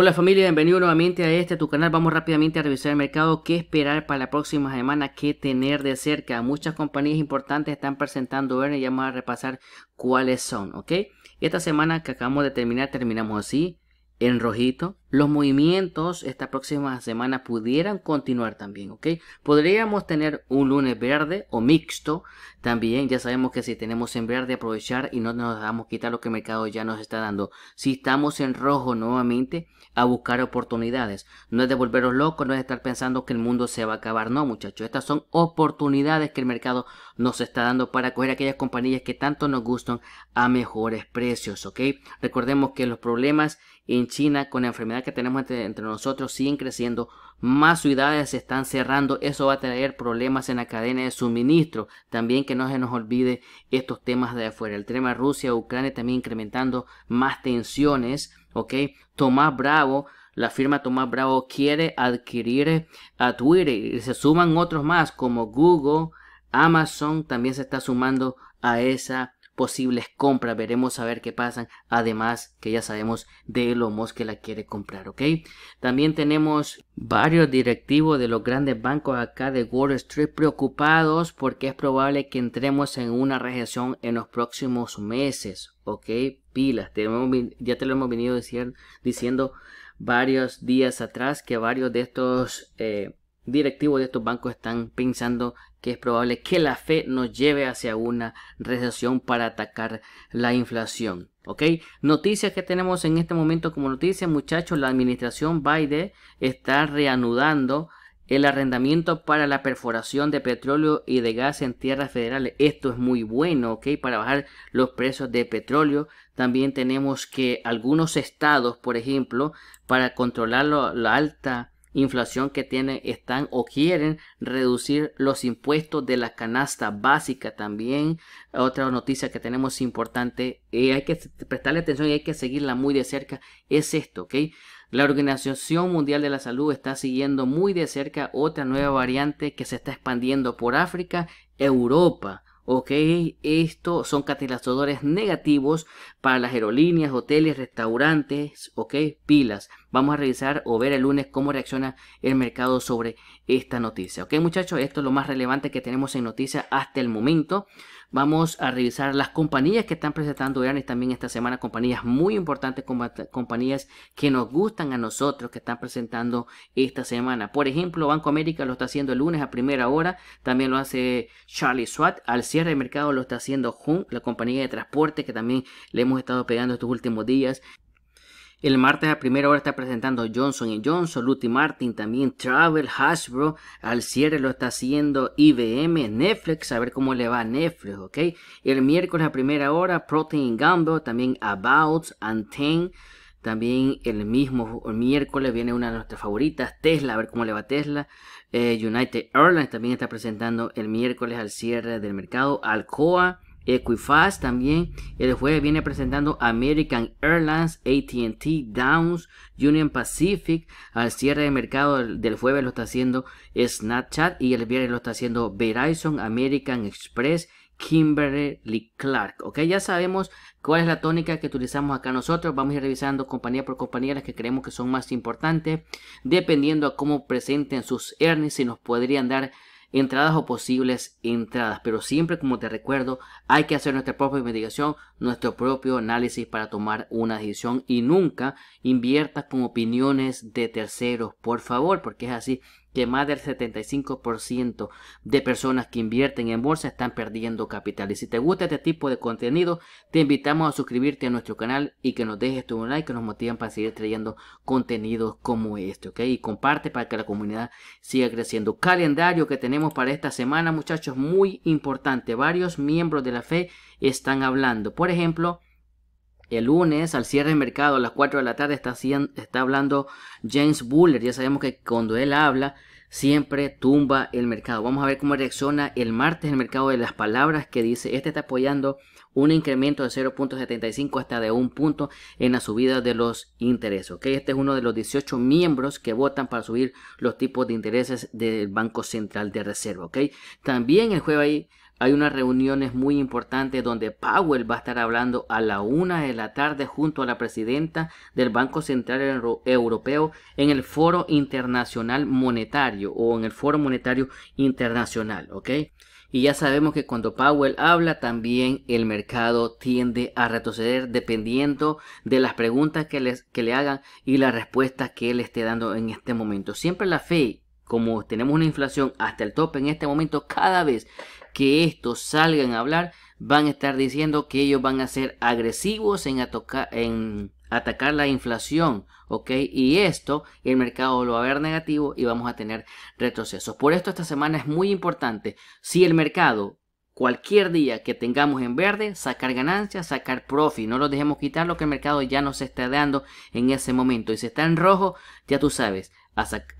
Hola familia, bienvenido nuevamente a este tu canal. Vamos rápidamente a revisar el mercado, qué esperar para la próxima semana, qué tener de cerca. Muchas compañías importantes están presentando earnings y vamos a repasar cuáles son, ¿ok? Esta semana que acabamos de terminar, terminamos así, en rojito. Los movimientos esta próxima semana pudieran continuar también, ¿ok? Podríamos tener un lunes verde o mixto también. Ya sabemos que si tenemos en verde aprovechar y no nos damos quitar lo que el mercado ya nos está dando. Si estamos en rojo nuevamente a buscar oportunidades. No es de volveros locos, no es estar pensando que el mundo se va a acabar. No, muchachos, estas son oportunidades que el mercado nos está dando para coger aquellas compañías que tanto nos gustan a mejores precios, ¿ok? Recordemos que los problemas en China con la enfermedad que tenemos entre, nosotros siguen creciendo. Más ciudades se están cerrando, eso va a traer problemas en la cadena de suministro. También que no se nos olvide estos temas de afuera. El tema Rusia-Ucrania también incrementando más tensiones ¿ok? Tomás Bravo, la firma Tomás Bravo quiere adquirir eh, a Twitter y se suman otros más como Google, Amazon también se está sumando a esa posibles compras. Veremos a ver qué pasan. Además, que ya sabemos de lo más que la quiere comprar, ¿ok? También tenemos varios directivos de los grandes bancos acá de Wall Street preocupados porque es probable que entremos en una recesión en los próximos meses, ¿ok? Pilas, ya te lo hemos venido diciendo diciendo varios días atrás que varios de estos... Eh, directivos de estos bancos están pensando que es probable que la fe nos lleve hacia una recesión para atacar la inflación. ¿Ok? Noticias que tenemos en este momento como noticias, muchachos, la administración Biden está reanudando el arrendamiento para la perforación de petróleo y de gas en tierras federales. Esto es muy bueno, ¿ok? Para bajar los precios de petróleo. También tenemos que algunos estados, por ejemplo, para controlar la alta inflación que tienen están o quieren reducir los impuestos de la canasta básica también. Otra noticia que tenemos importante y eh, hay que prestarle atención y hay que seguirla muy de cerca es esto, ¿ok? La Organización Mundial de la Salud está siguiendo muy de cerca otra nueva variante que se está expandiendo por África, Europa ¿ok? Esto son catalizadores negativos para las aerolíneas, hoteles, restaurantes, ¿ok? Pilas. Vamos a revisar o ver el lunes cómo reacciona el mercado sobre esta noticia, ¿ok muchachos? Esto es lo más relevante que tenemos en noticias hasta el momento. Vamos a revisar las compañías que están presentando earnings también esta semana, compañías muy importantes, compañías que nos gustan a nosotros que están presentando esta semana. Por ejemplo, Banco América lo está haciendo el lunes a primera hora, también lo hace Charlie Swat, al cierre de mercado lo está haciendo Hun, la compañía de transporte que también le hemos estado pegando estos últimos días. El martes a primera hora está presentando Johnson Johnson, Luty Martin, también Travel, Hasbro. Al cierre lo está haciendo IBM, Netflix, a ver cómo le va a Netflix, ¿ok? El miércoles a primera hora, Protein Gamble, también About, Ten. También el mismo miércoles viene una de nuestras favoritas, Tesla, a ver cómo le va a Tesla. Eh, United Airlines también está presentando el miércoles al cierre del mercado. Alcoa, Equifax también el jueves viene presentando American Airlines, ATT, Downs, Union Pacific. Al cierre de mercado del jueves lo está haciendo Snapchat y el viernes lo está haciendo Verizon, American Express. Kimberly Clark. Ok, ya sabemos cuál es la tónica que utilizamos acá nosotros. Vamos a ir revisando compañía por compañía las que creemos que son más importantes. Dependiendo a cómo presenten sus earnings, y nos podrían dar entradas o posibles entradas. Pero siempre, como te recuerdo, hay que hacer nuestra propia investigación, nuestro propio análisis para tomar una decisión y nunca inviertas con opiniones de terceros, por favor, porque es así más del 75% de personas que invierten en bolsa están perdiendo capital. Y si te gusta este tipo de contenido, te invitamos a suscribirte a nuestro canal y que nos dejes tu like que nos motivan para seguir trayendo contenidos como este, Y comparte para que la comunidad siga creciendo. Calendario que tenemos para esta semana, muchachos, muy importante. Varios miembros de la fe están hablando. Por ejemplo, el lunes, al cierre del mercado, a las 4 de la tarde, está, está hablando James Buller. Ya sabemos que cuando él habla, siempre tumba el mercado. Vamos a ver cómo reacciona el martes el mercado de las palabras que dice, este está apoyando un incremento de 0.75 hasta de un punto en la subida de los intereses. ¿ok? Este es uno de los 18 miembros que votan para subir los tipos de intereses del Banco Central de Reserva. ¿ok? También el jueves ahí hay unas reuniones muy importantes donde Powell va a estar hablando a la una de la tarde junto a la presidenta del Banco Central Europeo en el Foro Internacional Monetario o en el Foro Monetario Internacional, ¿ok? Y ya sabemos que cuando Powell habla también el mercado tiende a retroceder dependiendo de las preguntas que, les, que le hagan y las respuestas que él esté dando en este momento. Siempre la fe, como tenemos una inflación hasta el tope en este momento, cada vez que estos salgan a hablar, van a estar diciendo que ellos van a ser agresivos en, en atacar la inflación, ¿ok? Y esto, el mercado lo va a ver negativo y vamos a tener retrocesos. Por esto esta semana es muy importante. Si el mercado cualquier día que tengamos en verde, sacar ganancias, sacar profit. No lo dejemos quitar lo que el mercado ya nos está dando en ese momento. Y si está en rojo, ya tú sabes,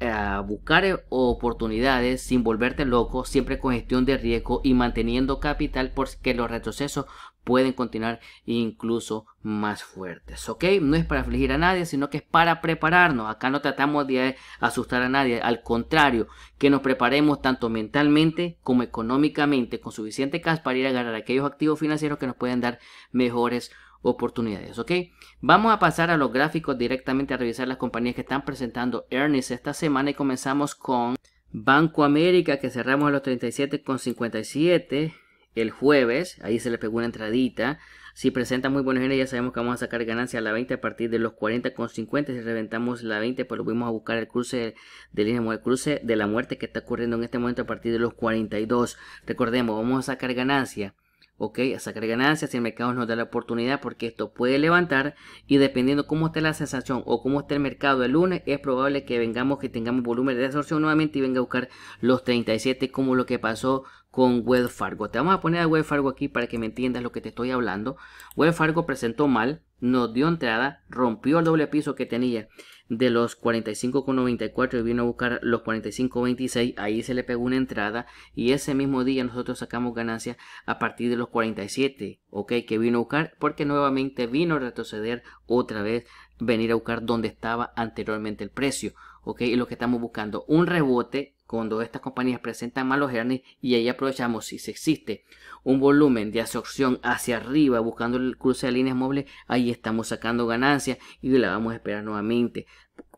a, buscar eh, oportunidades sin volverte loco, siempre con gestión de riesgo y manteniendo capital porque los retrocesos pueden continuar incluso más fuertes. ¿Ok? No es para afligir a nadie, sino que es para prepararnos. Acá no tratamos de eh, asustar a nadie, al contrario, que nos preparemos tanto mentalmente como económicamente con suficiente cash para ir a ganar aquellos activos financieros que nos pueden dar mejores oportunidades, ¿ok? Vamos a pasar a los gráficos directamente a revisar las compañías que están presentando earnings esta semana y comenzamos con Banco América que cerramos a los 37,57 el jueves, ahí se le pegó una entradita. Si presenta muy buenos earnings ya sabemos que vamos a sacar ganancia a la 20 a partir de los 40,50. Si reventamos la 20, pues lo vamos a buscar el cruce de línea el cruce de la muerte que está ocurriendo en este momento a partir de los 42. Recordemos, vamos a sacar ganancia ¿ok? A sacar ganancias y el mercado nos da la oportunidad porque esto puede levantar y dependiendo cómo esté la sensación o cómo esté el mercado el lunes es probable que vengamos que tengamos volumen de absorción nuevamente y venga a buscar los 37 como lo que pasó con Wells Te vamos a poner a WebFargo Fargo aquí para que me entiendas lo que te estoy hablando. Wells Fargo presentó mal, nos dio entrada, rompió el doble piso que tenía de los 45,94 y vino a buscar los 45,26. Ahí se le pegó una entrada y ese mismo día nosotros sacamos ganancias a partir de los 47, ¿ok? Que vino a buscar porque nuevamente vino a retroceder otra vez, venir a buscar donde estaba anteriormente el precio. ¿Ok? Y lo que estamos buscando, un rebote cuando estas compañías presentan malos earnings y ahí aprovechamos si existe un volumen de absorción hacia arriba buscando el cruce de líneas móviles, ahí estamos sacando ganancias y la vamos a esperar nuevamente.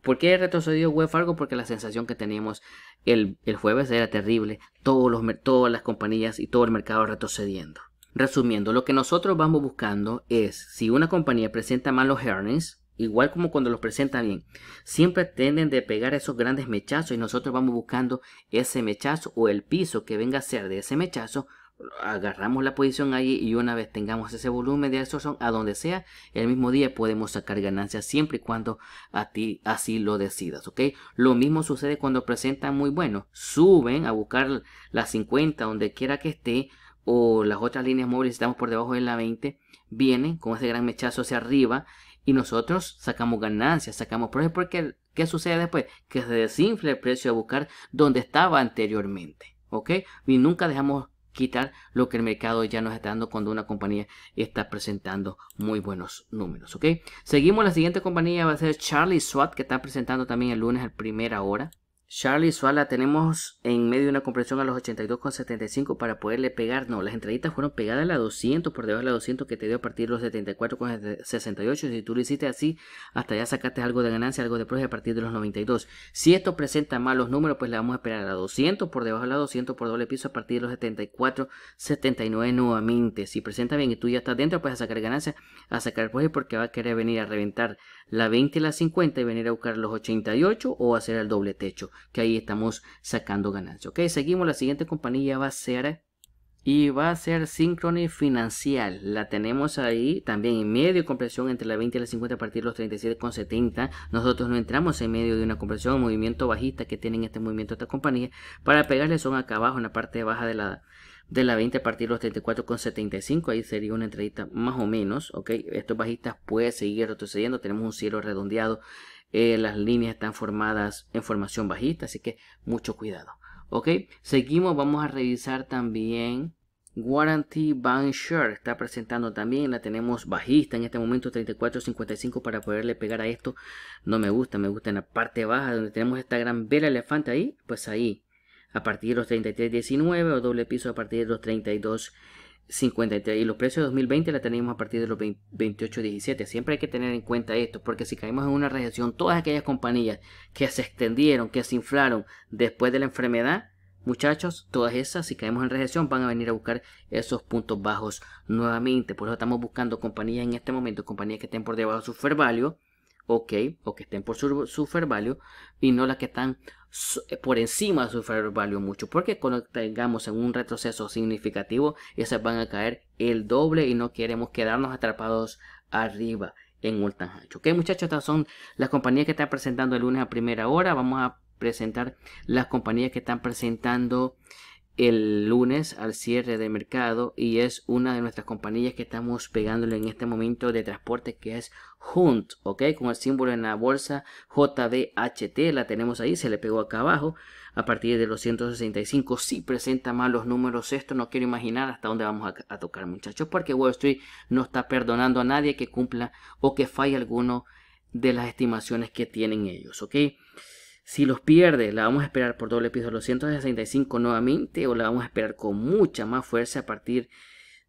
¿Por qué retrocedió Web Fargo? Porque la sensación que teníamos el, jueves era terrible. Todos los, todas las compañías y todo el mercado retrocediendo. Resumiendo, lo que nosotros vamos buscando es si una compañía presenta malos earnings, igual como cuando los presenta bien. Siempre tienden de pegar esos grandes mechazos y nosotros vamos buscando ese mechazo o el piso que venga a ser de ese mechazo. Agarramos la posición ahí y una vez tengamos ese volumen de absorción a donde sea, el mismo día podemos sacar ganancias siempre y cuando a ti así lo decidas, ¿ok? Lo mismo sucede cuando presentan muy bueno, suben a buscar las 50 donde quiera que esté, o las otras líneas móviles, estamos por debajo de la 20, vienen con ese gran mechazo hacia arriba y nosotros sacamos ganancias, sacamos precios, porque ¿qué sucede después? Que se desinfla el precio a buscar donde estaba anteriormente, ¿ok? Y nunca dejamos quitar lo que el mercado ya nos está dando cuando una compañía está presentando muy buenos números, ¿ok? Seguimos, la siguiente compañía va a ser Charlie Swat, que está presentando también el lunes a primera hora. Charlie Suala tenemos en medio una compresión a los 82,75 para poderle pegar. No, las entraditas fueron pegadas a la 200, por debajo de la 200 que te dio a partir de los 74,68. Si tú lo hiciste así, hasta ya sacaste algo de ganancia, algo de profe a partir de los 92. Si esto presenta malos números, pues le vamos a esperar a la 200, por debajo de la 200, por doble piso a partir de los 74.79 nuevamente. Si presenta bien y tú ya estás dentro, pues a sacar ganancia, a sacar profe pues, porque va a querer venir a reventar la 20 y la 50 y venir a buscar los 88 o hacer el doble techo que ahí estamos sacando ganancias, Ok, seguimos. La siguiente compañía va a ser y va a ser Synchrony Financial. La tenemos ahí también en medio de compresión entre la 20 y la 50 a partir de los 37,70. Nosotros no entramos en medio de una compresión, movimiento bajista que tienen este movimiento esta compañía. Para pegarle son acá abajo en la parte baja de la, de la 20 a partir de los 34,75. Ahí sería una entradita más o menos. ok Estos bajistas puede seguir retrocediendo. Tenemos un cielo redondeado eh, las líneas están formadas en formación bajista, así que mucho cuidado. Ok, seguimos, vamos a revisar también Warranty Share está presentando también, la tenemos bajista en este momento 34.55 para poderle pegar a esto. No me gusta, me gusta en la parte baja donde tenemos esta gran vela elefante ahí, pues ahí a partir de los 33.19 o doble piso a partir de los 32 53 y los precios de 2020 la tenemos a partir de los 28.17. Siempre hay que tener en cuenta esto, porque si caemos en una recesión, todas aquellas compañías que se extendieron, que se inflaron después de la enfermedad, muchachos, todas esas, si caemos en recesión, van a venir a buscar esos puntos bajos nuevamente. Por eso estamos buscando compañías en este momento, compañías que estén por debajo de su fair value, ok, o que estén por su, fair value, y no las que están eh, por encima de su fair value mucho, porque cuando tengamos en un retroceso significativo, esas van a caer el doble y no queremos quedarnos atrapados arriba en un tan ancho. Ok, muchachos, estas son las compañías que están presentando el lunes a primera hora. Vamos a presentar las compañías que están presentando el lunes al cierre de mercado y es una de nuestras compañías que estamos pegándole en este momento de transporte que es Hunt, ok, con el símbolo en la bolsa JBHT, la tenemos ahí, se le pegó acá abajo a partir de los 165, si presenta malos números esto, no quiero imaginar hasta dónde vamos a, a tocar muchachos, porque Wall Street no está perdonando a nadie que cumpla o que falle alguno de las estimaciones que tienen ellos, ok. Si los pierde, ¿la vamos a esperar por doble piso los 165 nuevamente o la vamos a esperar con mucha más fuerza a partir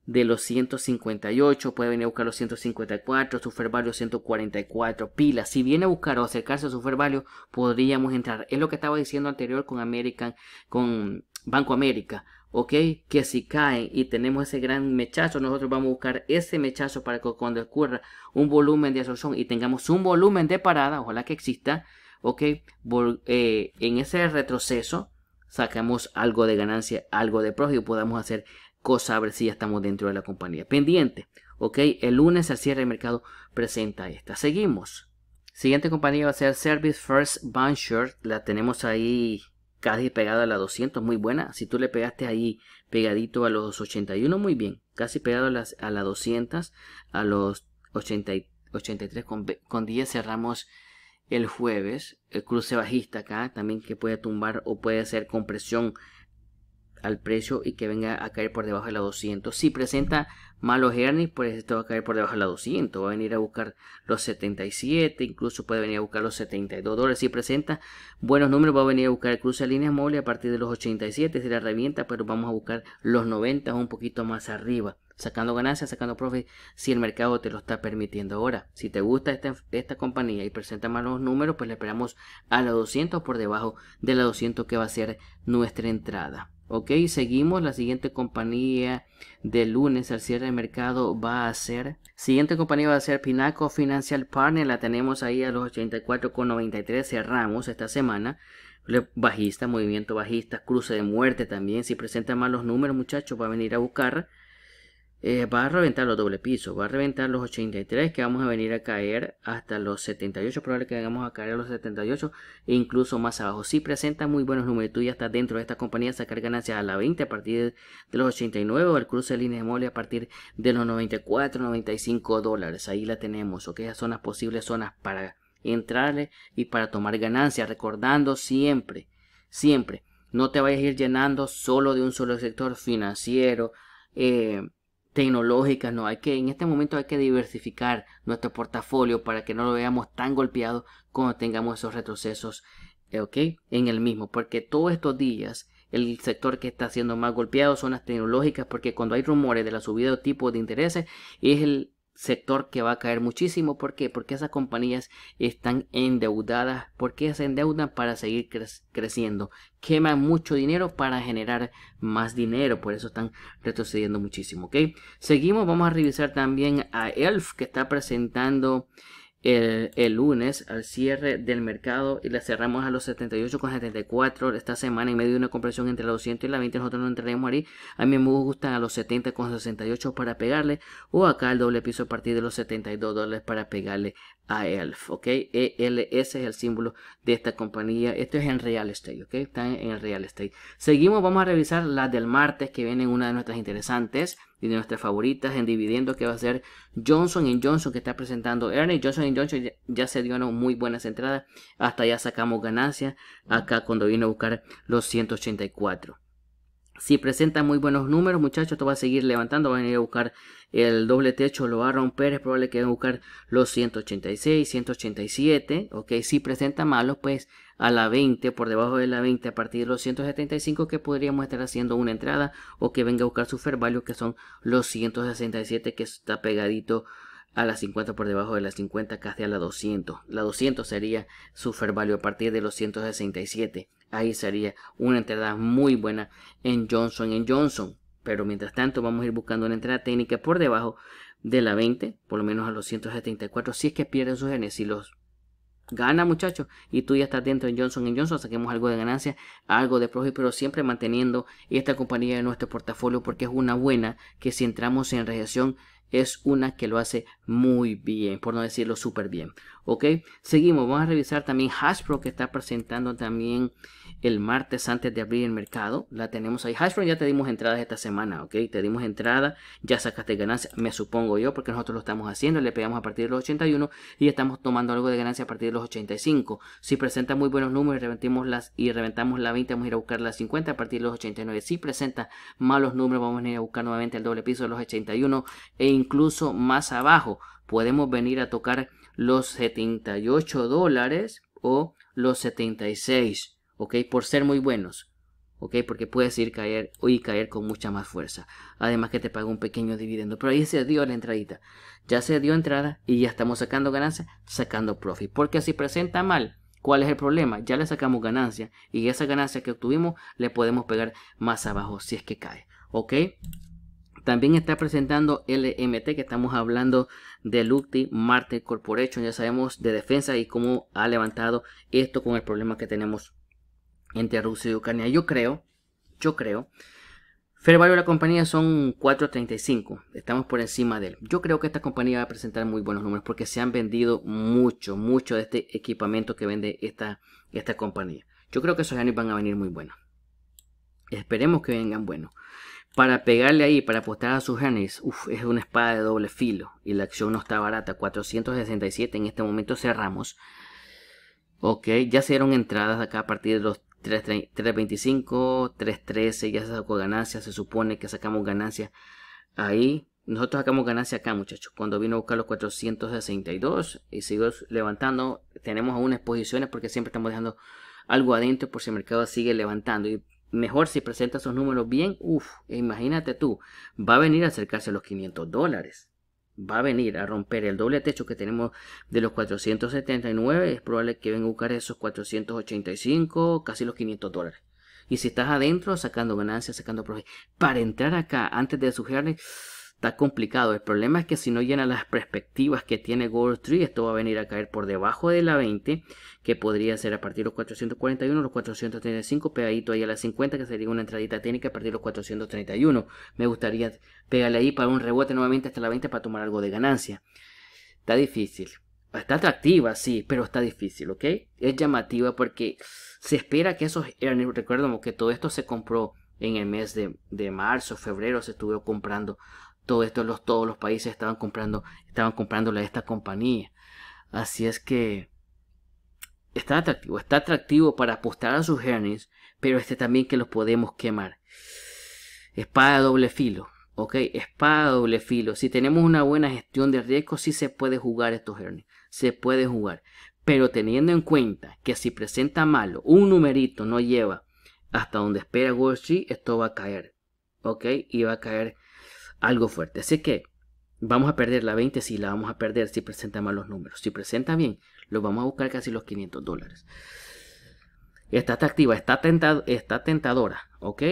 de los 158? Puede venir a buscar los 154, super value 144 pilas. Si viene a buscar o acercarse a super value, podríamos entrar. Es lo que estaba diciendo anterior con American, con Banco América. ¿ok? Que si caen y tenemos ese gran mechazo, nosotros vamos a buscar ese mechazo para que cuando ocurra un volumen de absorción y tengamos un volumen de parada, ojalá que exista, ¿ok? Eh, en ese retroceso sacamos algo de ganancia, algo de profit, podamos hacer cosas a ver si ya estamos dentro de la compañía. Pendiente, ¿ok? El lunes al cierre de mercado presenta esta. Seguimos. Siguiente compañía va a ser Service First Venture, La tenemos ahí casi pegada a la 200, muy buena. Si tú le pegaste ahí pegadito a los 81, muy bien. Casi pegado a, las, a la 200, a los 83 con, con 10 cerramos el jueves, el cruce bajista acá también que puede tumbar o puede hacer compresión al precio y que venga a caer por debajo de la 200. Si presenta malos earnings, pues esto va a caer por debajo de la 200. Va a venir a buscar los 77, incluso puede venir a buscar los 72 dólares. Si presenta buenos números, va a venir a buscar el cruce de líneas móviles a partir de los 87. Si la revienta, pero vamos a buscar los 90 un poquito más arriba sacando ganancias, sacando profit, si el mercado te lo está permitiendo ahora. Si te gusta esta, esta compañía y presenta malos números, pues le esperamos a la 200 por debajo de la 200 que va a ser nuestra entrada. Ok, seguimos. La siguiente compañía de lunes al cierre de mercado va a ser. Siguiente compañía va a ser Pinaco Financial Partners. La tenemos ahí a los 84,93. Cerramos esta semana. Bajista, movimiento bajista, cruce de muerte también. Si presenta malos números, muchachos, va a venir a buscar eh, va a reventar los doble pisos, va a reventar los 83 que vamos a venir a caer hasta los 78, probable que vengamos a caer a los 78 e incluso más abajo. Si presenta muy buenos números, tú ya estás dentro de esta compañía, sacar ganancias a la 20 a partir de los 89 o el cruce de de mole a partir de los 94, 95 dólares. Ahí la tenemos, ok, esas son las posibles zonas para entrarle y para tomar ganancias, recordando siempre, siempre, no te vayas a ir llenando solo de un solo sector financiero, eh, tecnológicas, no hay que en este momento hay que diversificar nuestro portafolio para que no lo veamos tan golpeado cuando tengamos esos retrocesos, eh, ¿ok? En el mismo, porque todos estos días el sector que está siendo más golpeado son las tecnológicas, porque cuando hay rumores de la subida de tipos de intereses es el sector que va a caer muchísimo. ¿Por qué? Porque esas compañías están endeudadas. porque se endeudan? Para seguir creciendo. Queman mucho dinero para generar más dinero. Por eso están retrocediendo muchísimo. ¿ok? Seguimos. Vamos a revisar también a Elf que está presentando el, lunes al cierre del mercado y la cerramos a los 78,74 esta semana en medio de una compresión entre los 200 y la 20 nosotros no entraremos ahí a mí me gustan a los con 68 para pegarle o acá el doble piso a partir de los 72 dólares para pegarle a ELF ok ELS es el símbolo de esta compañía esto es en real estate ok está en el real estate seguimos vamos a revisar las del martes que vienen una de nuestras interesantes y de nuestras favoritas en dividiendo que va a ser Johnson Johnson que está presentando Ernie. Johnson Johnson ya, se dio muy buenas entradas. Hasta ya sacamos ganancias acá cuando vino a buscar los 184. Si presenta muy buenos números, muchachos, esto va a seguir levantando. Va a venir a buscar el doble techo, lo va a romper. Es probable que va a buscar los 186, 187. Ok, si presenta malos, pues a la 20, por debajo de la 20, a partir de los 175 que podríamos estar haciendo una entrada o que venga a buscar su fair value que son los 167 que está pegadito a la 50 por debajo de la 50 casi a la 200 la 200 sería su fair value a partir de los 167 ahí sería una entrada muy buena en Johnson en Johnson pero mientras tanto vamos a ir buscando una entrada técnica por debajo de la 20 por lo menos a los 174 si es que pierden sus genes y los Gana, muchachos. Y tú ya estás dentro en Johnson Johnson. Saquemos algo de ganancia, algo de profit, pero siempre manteniendo esta compañía en nuestro portafolio porque es una buena que si entramos en recesión es una que lo hace muy bien, por no decirlo súper bien. Ok, seguimos. Vamos a revisar también Hasbro que está presentando también el martes antes de abrir el mercado. La tenemos ahí. Hashfront ya te dimos entradas esta semana, ¿ok? Te dimos entrada, ya sacaste ganancia, me supongo yo, porque nosotros lo estamos haciendo. Le pegamos a partir de los 81 y estamos tomando algo de ganancia a partir de los 85. Si presenta muy buenos números y reventamos, las, y reventamos la 20, vamos a ir a buscar las 50 a partir de los 89. Si presenta malos números, vamos a ir a buscar nuevamente el doble piso de los 81 e incluso más abajo. Podemos venir a tocar los 78 dólares o los 76 ¿ok? Por ser muy buenos, ¿ok? Porque puedes ir caer y caer con mucha más fuerza. Además que te paga un pequeño dividendo, pero ahí se dio la entradita. Ya se dio entrada y ya estamos sacando ganancia, sacando profit. Porque si presenta mal, ¿cuál es el problema? Ya le sacamos ganancia y esa ganancia que obtuvimos le podemos pegar más abajo si es que cae, ¿ok? También está presentando LMT, que estamos hablando de Lucti Marte Corporation. Ya sabemos de defensa y cómo ha levantado esto con el problema que tenemos entre Rusia y Ucrania. Yo creo, yo creo. Fair de la compañía son 4.35. Estamos por encima de él. Yo creo que esta compañía va a presentar muy buenos números porque se han vendido mucho, mucho de este equipamiento que vende esta, esta compañía. Yo creo que esos años van a venir muy buenos. Esperemos que vengan buenos. Para pegarle ahí, para apostar a sus genes. uf, es una espada de doble filo. Y la acción no está barata. 467 en este momento cerramos. Ok, ya se dieron entradas acá a partir de los 3.25, 3.13, ya se sacó ganancia, se supone que sacamos ganancia ahí. Nosotros sacamos ganancia acá, muchachos. Cuando vino a buscar los 462 y sigo levantando, tenemos aún exposiciones porque siempre estamos dejando algo adentro por si el mercado sigue levantando. Y mejor si presenta esos números bien, uff, imagínate tú, va a venir a acercarse a los 500 dólares va a venir a romper el doble techo que tenemos de los 479, es probable que venga a buscar esos 485, casi los 500 dólares. Y si estás adentro, sacando ganancias, sacando profit, para entrar acá antes de sugerirle está complicado. El problema es que si no llena las perspectivas que tiene Gold Street, esto va a venir a caer por debajo de la 20, que podría ser a partir de los 441, los 435, pegadito ahí a la 50, que sería una entradita técnica a partir de los 431. Me gustaría pegarle ahí para un rebote nuevamente hasta la 20 para tomar algo de ganancia. Está difícil. Está atractiva, sí, pero está difícil, ¿ok? Es llamativa porque se espera que esos... Recuerden que todo esto se compró en el mes de, de marzo, febrero, se estuvo comprando esto todos los países estaban comprando, estaban comprándole esta compañía. Así es que está atractivo, está atractivo para apostar a sus earnings, pero este también que los podemos quemar. Espada doble filo, ok, espada doble filo. Si tenemos una buena gestión de riesgo, sí se puede jugar estos earnings, se puede jugar. Pero teniendo en cuenta que si presenta malo, un numerito no lleva hasta donde espera Wall Street, esto va a caer, ok, y va a caer algo fuerte. Así que vamos a perder la 20 si la vamos a perder si presenta malos números. Si presenta bien, lo vamos a buscar casi los 500 dólares. Está activa, está, tentado, está tentadora, ¿ok?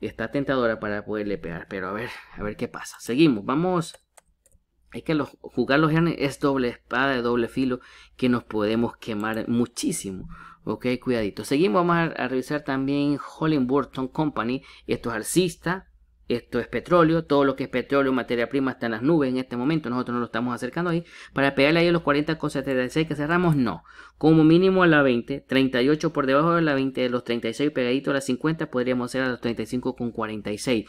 Está tentadora para poderle pegar, pero a ver, a ver qué pasa. Seguimos, vamos. hay que los, jugar los es doble espada, de doble filo, que nos podemos quemar muchísimo. Ok, cuidadito. Seguimos, vamos a, revisar también Holling Burton Company. Esto es alcista, esto es petróleo, todo lo que es petróleo, materia prima está en las nubes en este momento, nosotros no lo estamos acercando ahí, para pegarle ahí a los 40,76 que cerramos, no, como mínimo a la 20, 38 por debajo de la 20, de los 36 pegadito a las 50, podríamos ser a los 35,46.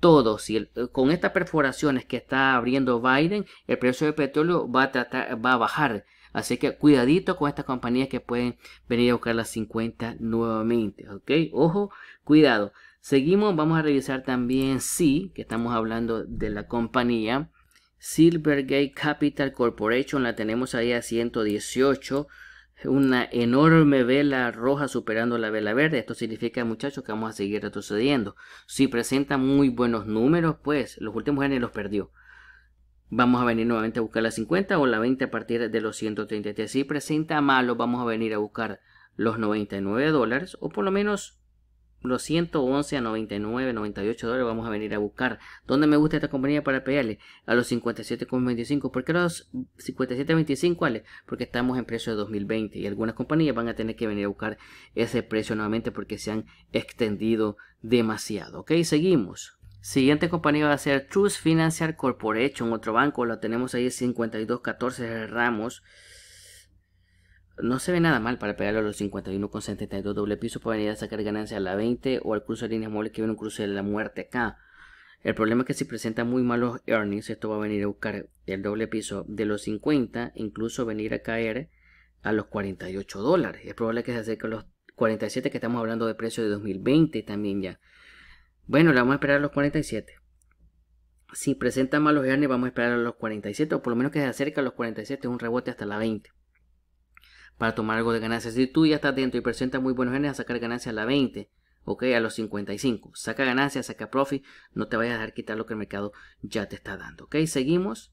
Todo, si con estas perforaciones que está abriendo Biden, el precio de petróleo va a, va a bajar. Así que cuidadito con estas compañías que pueden venir a buscar las 50 nuevamente. ¿Ok? Ojo, cuidado. Seguimos, vamos a revisar también si que estamos hablando de la compañía. Silvergate Capital Corporation, la tenemos ahí a 118. Una enorme vela roja superando la vela verde. Esto significa, muchachos, que vamos a seguir retrocediendo. Si presenta muy buenos números, pues los últimos años los perdió. Vamos a venir nuevamente a buscar la 50 o la 20 a partir de los 133. Si presenta malo, vamos a venir a buscar los 99 dólares o por lo menos los 111 a 99, 98 dólares vamos a venir a buscar. ¿Dónde me gusta esta compañía para pegarle? A los 57,25. ¿Por qué los 57,25, Porque estamos en precio de 2020 y algunas compañías van a tener que venir a buscar ese precio nuevamente porque se han extendido demasiado. Ok, seguimos. Siguiente compañía va a ser Truth Financial Corporation, otro banco, lo tenemos ahí 5214 Ramos no se ve nada mal para pegarlo a los 51,72 doble piso para venir a sacar ganancia a la 20 o al cruce de líneas móviles que viene un cruce de la muerte acá. El problema es que si presenta muy malos earnings, esto va a venir a buscar el doble piso de los 50, incluso venir a caer a los 48 dólares. Es probable que se acerque a los 47 que estamos hablando de precio de 2020 también ya. Bueno, le vamos a esperar a los 47. Si presenta malos earnings, vamos a esperar a los 47 o por lo menos que se acerque a los 47, un rebote hasta la 20 para tomar algo de ganancias. Si tú ya estás dentro y presentas muy buenos genes, a sacar ganancias a la 20, ok, a los 55. Saca ganancias, saca profit, no te vayas a dejar quitar lo que el mercado ya te está dando, ok. Seguimos.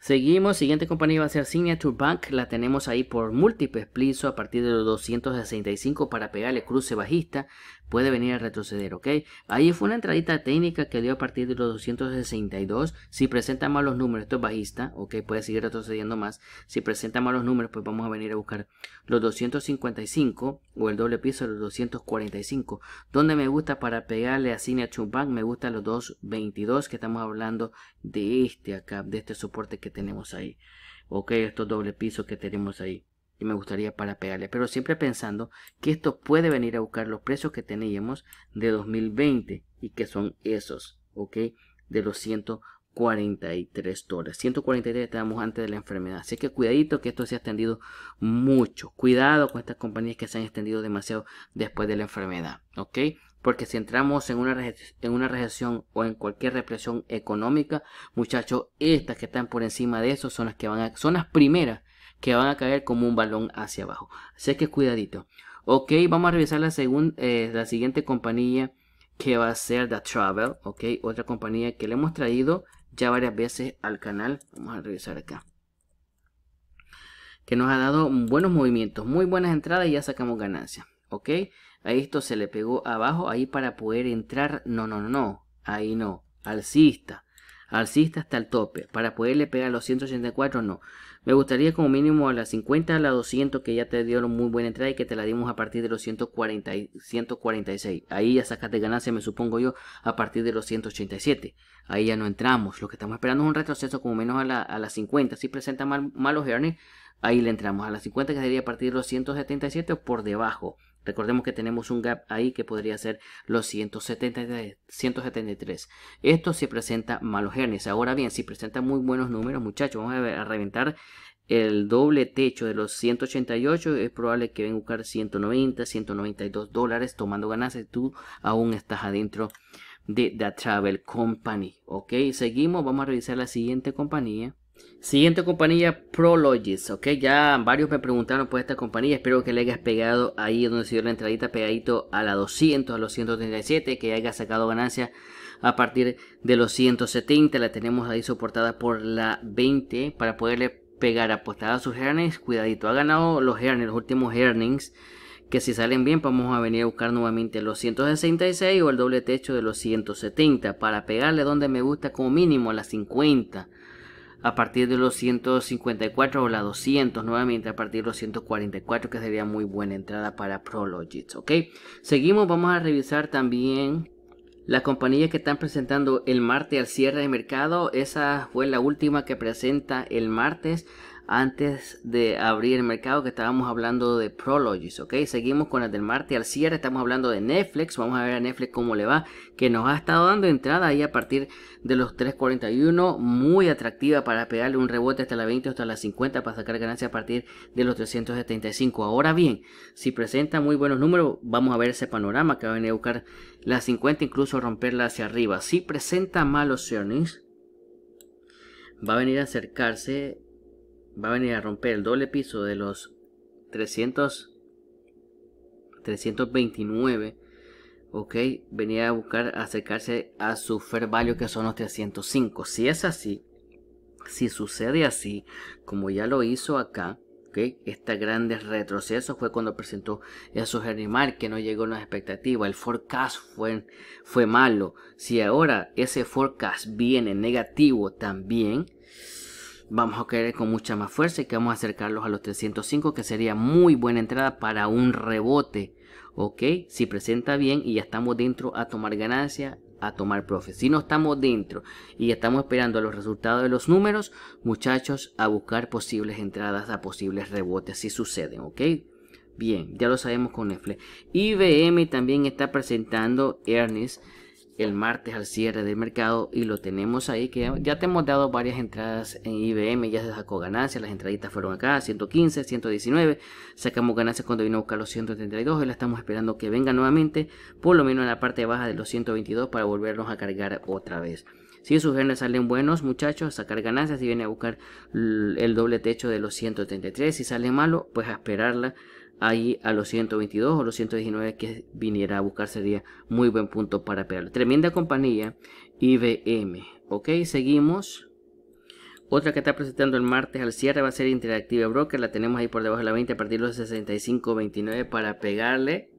Seguimos, siguiente compañía va a ser Signature Bank, la tenemos ahí por múltiples plisos a partir de los 265 para pegarle cruce bajista, puede venir a retroceder, ¿ok? Ahí fue una entradita técnica que dio a partir de los 262. Si presenta malos números, esto es bajista, ¿ok? Puede seguir retrocediendo más. Si presenta malos números, pues vamos a venir a buscar los 255 o el doble piso de los 245. Donde me gusta para pegarle a cine me gusta los 222 que estamos hablando de este acá, de este soporte que tenemos ahí. ¿Ok? Estos doble pisos que tenemos ahí y me gustaría para pegarle, pero siempre pensando que esto puede venir a buscar los precios que teníamos de 2020 y que son esos, ¿ok? De los 143 dólares. 143 estábamos antes de la enfermedad. Así que cuidadito que esto se ha extendido mucho. Cuidado con estas compañías que se han extendido demasiado después de la enfermedad, ¿ok? Porque si entramos en una, en una recesión o en cualquier represión económica, muchachos, estas que están por encima de eso son las que van a, son las primeras que van a caer como un balón hacia abajo. Así que cuidadito. Ok, vamos a revisar la, segunda, eh, la siguiente compañía que va a ser The Travel. Ok, otra compañía que le hemos traído ya varias veces al canal. Vamos a revisar acá. Que nos ha dado buenos movimientos, muy buenas entradas y ya sacamos ganancias. Ok, a esto se le pegó abajo ahí para poder entrar. No, no, no, no. Ahí no. Alcista. Alcista hasta el tope. Para poderle pegar los 184 no. Me gustaría como mínimo a las 50, a la 200, que ya te dieron muy buena entrada y que te la dimos a partir de los 140, 146. Ahí ya sacaste ganancia, me supongo yo, a partir de los 187. Ahí ya no entramos. Lo que estamos esperando es un retroceso como menos a, la, las 50. Si presenta malos earnings, ahí le entramos. A las 50 que sería a partir de los 177 o por debajo. Recordemos que tenemos un gap ahí que podría ser los 173. Esto se presenta malos hernias. Ahora bien, si presenta muy buenos números, muchachos, vamos a, reventar el doble techo de los 188 es probable que venga a buscar 190, 192 dólares tomando ganancias. Tú aún estás adentro de The Travel Company. Ok, seguimos. Vamos a revisar la siguiente compañía. Siguiente compañía, Prologis, ok, ya varios me preguntaron por esta compañía, espero que le hayas pegado ahí donde se dio la entradita, pegadito a la 200, a los 137, que haya sacado ganancia a partir de los 170, la tenemos ahí soportada por la 20 para poderle pegar apostada a sus earnings, cuidadito, ha ganado los earnings, los últimos earnings, que si salen bien vamos a venir a buscar nuevamente los 166 o el doble techo de los 170 para pegarle donde me gusta como mínimo a las 50 a partir de los 154 o la 200 nuevamente a partir de los 144 que sería muy buena entrada para Prologits, ¿ok? Seguimos, vamos a revisar también la compañía que están presentando el martes al cierre de mercado. Esa fue la última que presenta el martes antes de abrir el mercado que estábamos hablando de Prologis. ¿ok? Seguimos con las del martes al cierre, estamos hablando de Netflix, vamos a ver a Netflix cómo le va, que nos ha estado dando entrada ahí a partir de los 3.41, muy atractiva para pegarle un rebote hasta la 20 o hasta la 50 para sacar ganancia a partir de los 375. Ahora bien, si presenta muy buenos números, vamos a ver ese panorama que va a venir a buscar la 50, incluso romperla hacia arriba. Si presenta malos earnings, va a venir a acercarse va a venir a romper el doble piso de los 300 329 ok venía a buscar acercarse a su fair value que son los 305 si es así si sucede así como ya lo hizo acá ¿okay? este grandes retroceso fue cuando presentó esos animal que no llegó a las expectativas el forecast fue, fue malo si ahora ese forecast viene negativo también vamos a querer con mucha más fuerza y que vamos a acercarlos a los 305 que sería muy buena entrada para un rebote. Ok, si presenta bien y ya estamos dentro a tomar ganancia, a tomar profe. Si no estamos dentro y estamos esperando los resultados de los números, muchachos, a buscar posibles entradas a posibles rebotes si suceden, ¿ok? Bien, ya lo sabemos con Netflix. IBM también está presentando Ernest el martes al cierre del mercado y lo tenemos ahí que ya te hemos dado varias entradas en IBM, ya se sacó ganancias, las entraditas fueron acá, 115, 119, sacamos ganancias cuando vino a buscar los 132 y la estamos esperando que venga nuevamente, por lo menos en la parte baja de los 122 para volvernos a cargar otra vez. Si sus genes salen buenos, muchachos, a sacar ganancias. Si viene a buscar el doble techo de los 133, si sale malo, pues a esperarla ahí a los 122 o los 119 que viniera a buscar sería muy buen punto para pegarle Tremenda compañía IBM. Ok, seguimos. Otra que está presentando el martes al cierre va a ser Interactive Broker. La tenemos ahí por debajo de la 20 a partir de los 65.29 para pegarle.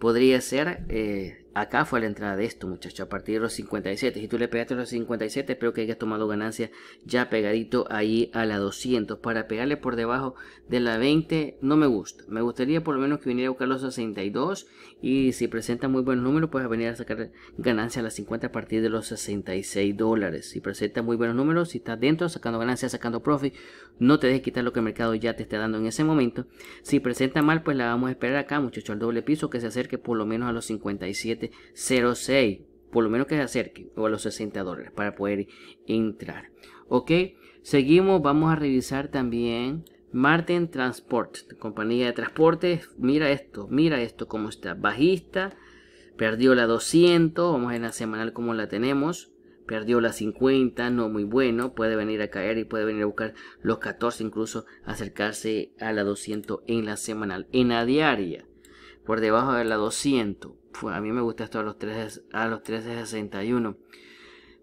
Podría ser eh, Acá fue la entrada de esto, muchachos. a partir de los 57. Si tú le pegaste los 57, espero que hayas tomado ganancia ya pegadito ahí a la 200. Para pegarle por debajo de la 20, no me gusta. Me gustaría por lo menos que viniera a buscar los 62. Y si presenta muy buenos números, pues venir a sacar ganancia a las 50 a partir de los 66 dólares. Si presenta muy buenos números, si estás dentro, sacando ganancia, sacando profit, no te dejes quitar lo que el mercado ya te está dando en ese momento. Si presenta mal, pues la vamos a esperar acá, muchachos. al doble piso, que se acerque por lo menos a los 57 06, por lo menos que se acerque, o a los 60 dólares para poder entrar. Ok, seguimos, vamos a revisar también Martin Transport, compañía de transportes. Mira esto, mira esto como está. Bajista, perdió la 200, vamos en la semanal como la tenemos. Perdió la 50, no muy bueno, puede venir a caer y puede venir a buscar los 14, incluso acercarse a la 200 en la semanal. En la diaria, por debajo de la 200, a mí me gusta esto a los 3 a los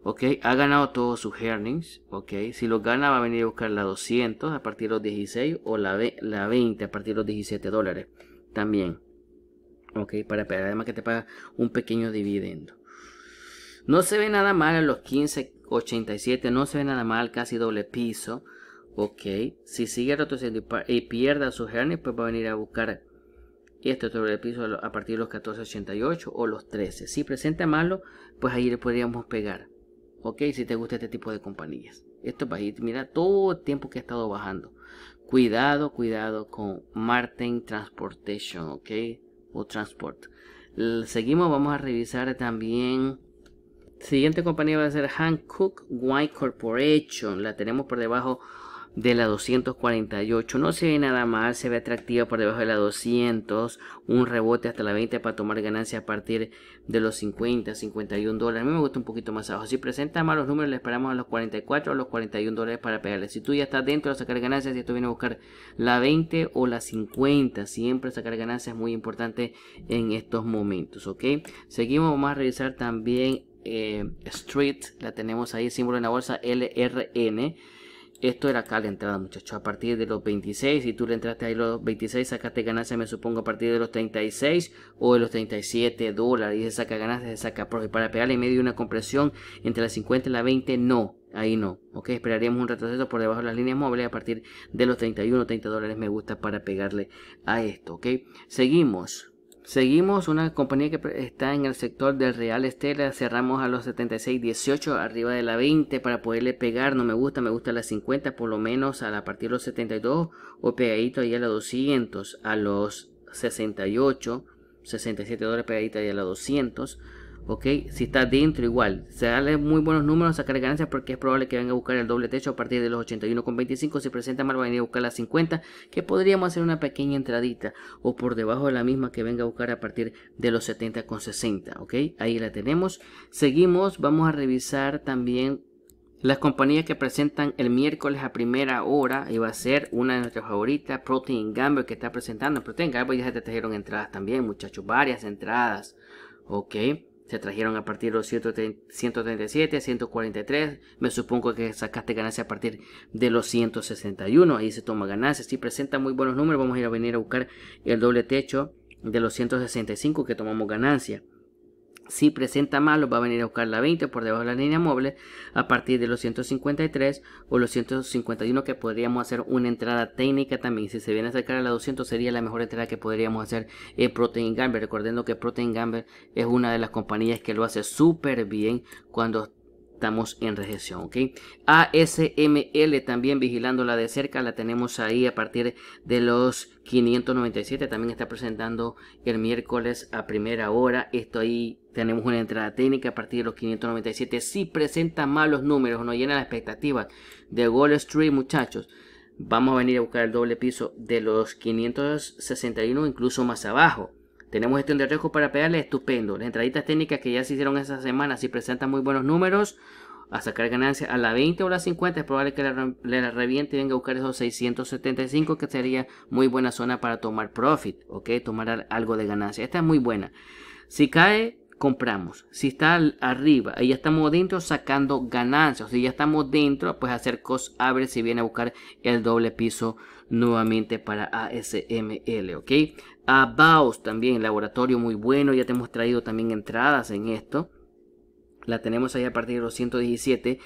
Ok, ha ganado todos sus earnings. Ok, si los gana va a venir a buscar la 200 a partir de los 16 o la, la 20 a partir de los 17 dólares también. Ok, para además que te paga un pequeño dividendo. No se ve nada mal a los 15.87, no se ve nada mal, casi doble piso. Ok, si sigue retrocediendo y, y pierda sus earnings, pues va a venir a buscar este sobre el piso a partir de los 14.88 o los 13. Si presenta malo, pues ahí le podríamos pegar. Ok, si te gusta este tipo de compañías. Esto va a ir, mira, todo el tiempo que ha estado bajando. Cuidado, cuidado con Martin Transportation, ok, o Transport. Seguimos, vamos a revisar también. Siguiente compañía va a ser Hankook wine Corporation. La tenemos por debajo de la 248. No se ve nada mal, se ve atractiva por debajo de la 200. Un rebote hasta la 20 para tomar ganancias a partir de los 50, 51 dólares. A mí me gusta un poquito más abajo. Si presenta malos números, le esperamos a los 44 o los 41 dólares para pegarle. Si tú ya estás dentro de sacar ganancias, si tú vienes a buscar la 20 o la 50, siempre sacar ganancias es muy importante en estos momentos. Ok, seguimos. Vamos a revisar también eh, Street. La tenemos ahí, símbolo en la bolsa LRN esto era acá la entrada, muchachos. A partir de los 26, si tú le entraste ahí los 26, sacaste ganancias, me supongo, a partir de los 36 o de los 37 dólares. Y se saca ganancias, se saca profit. Para pegarle en medio de una compresión entre las 50 y la 20, no. Ahí no, ok, esperaríamos un retroceso por debajo de las líneas móviles a partir de los 31 30 dólares me gusta para pegarle a esto, ok. Seguimos, Seguimos, una compañía que está en el sector del Real Estela. Cerramos a los 76, 18, arriba de la 20 para poderle pegar. No me gusta, me gusta la 50, por lo menos a partir de los 72 o pegadito ahí a los 200, a los 68, 67 dólares pegadito ahí a la 200 ¿ok? Si está dentro igual, se dan muy buenos números sacar ganancias porque es probable que venga a buscar el doble techo a partir de los 81,25, si presenta mal va a venir a buscar las 50, que podríamos hacer una pequeña entradita o por debajo de la misma que venga a buscar a partir de los 70,60, ¿ok? Ahí la tenemos. Seguimos, vamos a revisar también las compañías que presentan el miércoles a primera hora y va a ser una de nuestras favoritas, Protein Gamble, que está presentando. Protein Gamble ya se te trajeron entradas también, muchachos, varias entradas. Ok. Se trajeron a partir de los 137, 143. Me supongo que sacaste ganancia a partir de los 161. Ahí se toma ganancia. Si presenta muy buenos números, vamos a ir a venir a buscar el doble techo de los 165 que tomamos ganancia. Si presenta malos, va a venir a buscar la 20 por debajo de la línea móvil a partir de los 153 o los 151 que podríamos hacer una entrada técnica también. Si se viene a acercar a la 200 sería la mejor entrada que podríamos hacer en Protein Gamble. Recordando que Protein Gamble es una de las compañías que lo hace súper bien cuando estamos en recesión. ¿ok? ASML también vigilando la de cerca, la tenemos ahí a partir de los 597, también está presentando el miércoles a primera hora. Esto ahí tenemos una entrada técnica a partir de los 597. Si presenta malos números, no llena la expectativa de Wall Street, muchachos. Vamos a venir a buscar el doble piso de los 561, incluso más abajo. Tenemos gestión de riesgo para pegarle, estupendo. Las entraditas técnicas que ya se hicieron esa semana, si presentan muy buenos números, a sacar ganancias a la 20 o la 50, es probable que le reviente y venga a buscar esos 675, que sería muy buena zona para tomar profit, ¿ok? Tomar algo de ganancia. Esta es muy buena. Si cae, compramos. Si está arriba y ya estamos dentro, sacando ganancias. Si ya estamos dentro, pues hacer cost abre si viene a buscar el doble piso nuevamente para ASML, ¿ok? A Baos también, laboratorio muy bueno, ya te hemos traído también entradas en esto. La tenemos ahí a partir de los 117.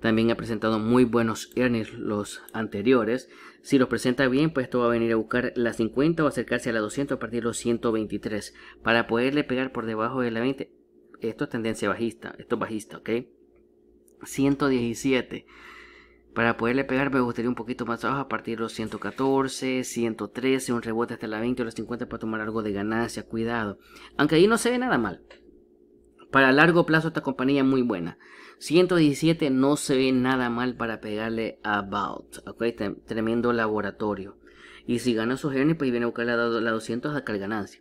También ha presentado muy buenos earnings los anteriores. Si los presenta bien, pues esto va a venir a buscar la 50 o acercarse a la 200 a partir de los 123. Para poderle pegar por debajo de la 20. Esto es tendencia bajista. Esto es bajista, ¿ok? 117. Para poderle pegar me gustaría un poquito más abajo a partir de los 114, 113, un rebote hasta la 20 o los 50 para tomar algo de ganancia, cuidado. Aunque ahí no se ve nada mal. Para largo plazo esta compañía es muy buena. 117 no se ve nada mal para pegarle a Bout. tremendo laboratorio. Y si gana su genio pues viene a buscar la, 200 a sacar ganancia.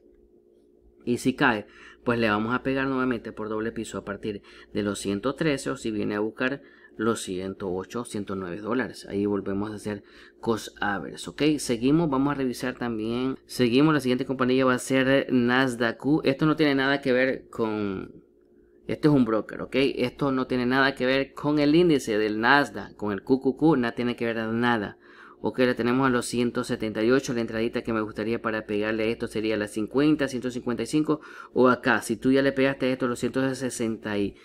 Y si cae, pues le vamos a pegar nuevamente por doble piso a partir de los 113 o si viene a buscar los 108, 109 dólares. Ahí volvemos a hacer cost average, ¿ok? Seguimos, vamos a revisar también. Seguimos, la siguiente compañía va a ser Nasdaq. Esto no tiene nada que ver con... Este es un broker, ¿ok? Esto no tiene nada que ver con el índice del Nasdaq, con el QQQ, no tiene que ver nada. Ok, la tenemos a los 178. La entradita que me gustaría para pegarle esto sería la 50, 155 o acá. Si tú ya le pegaste esto los 160 y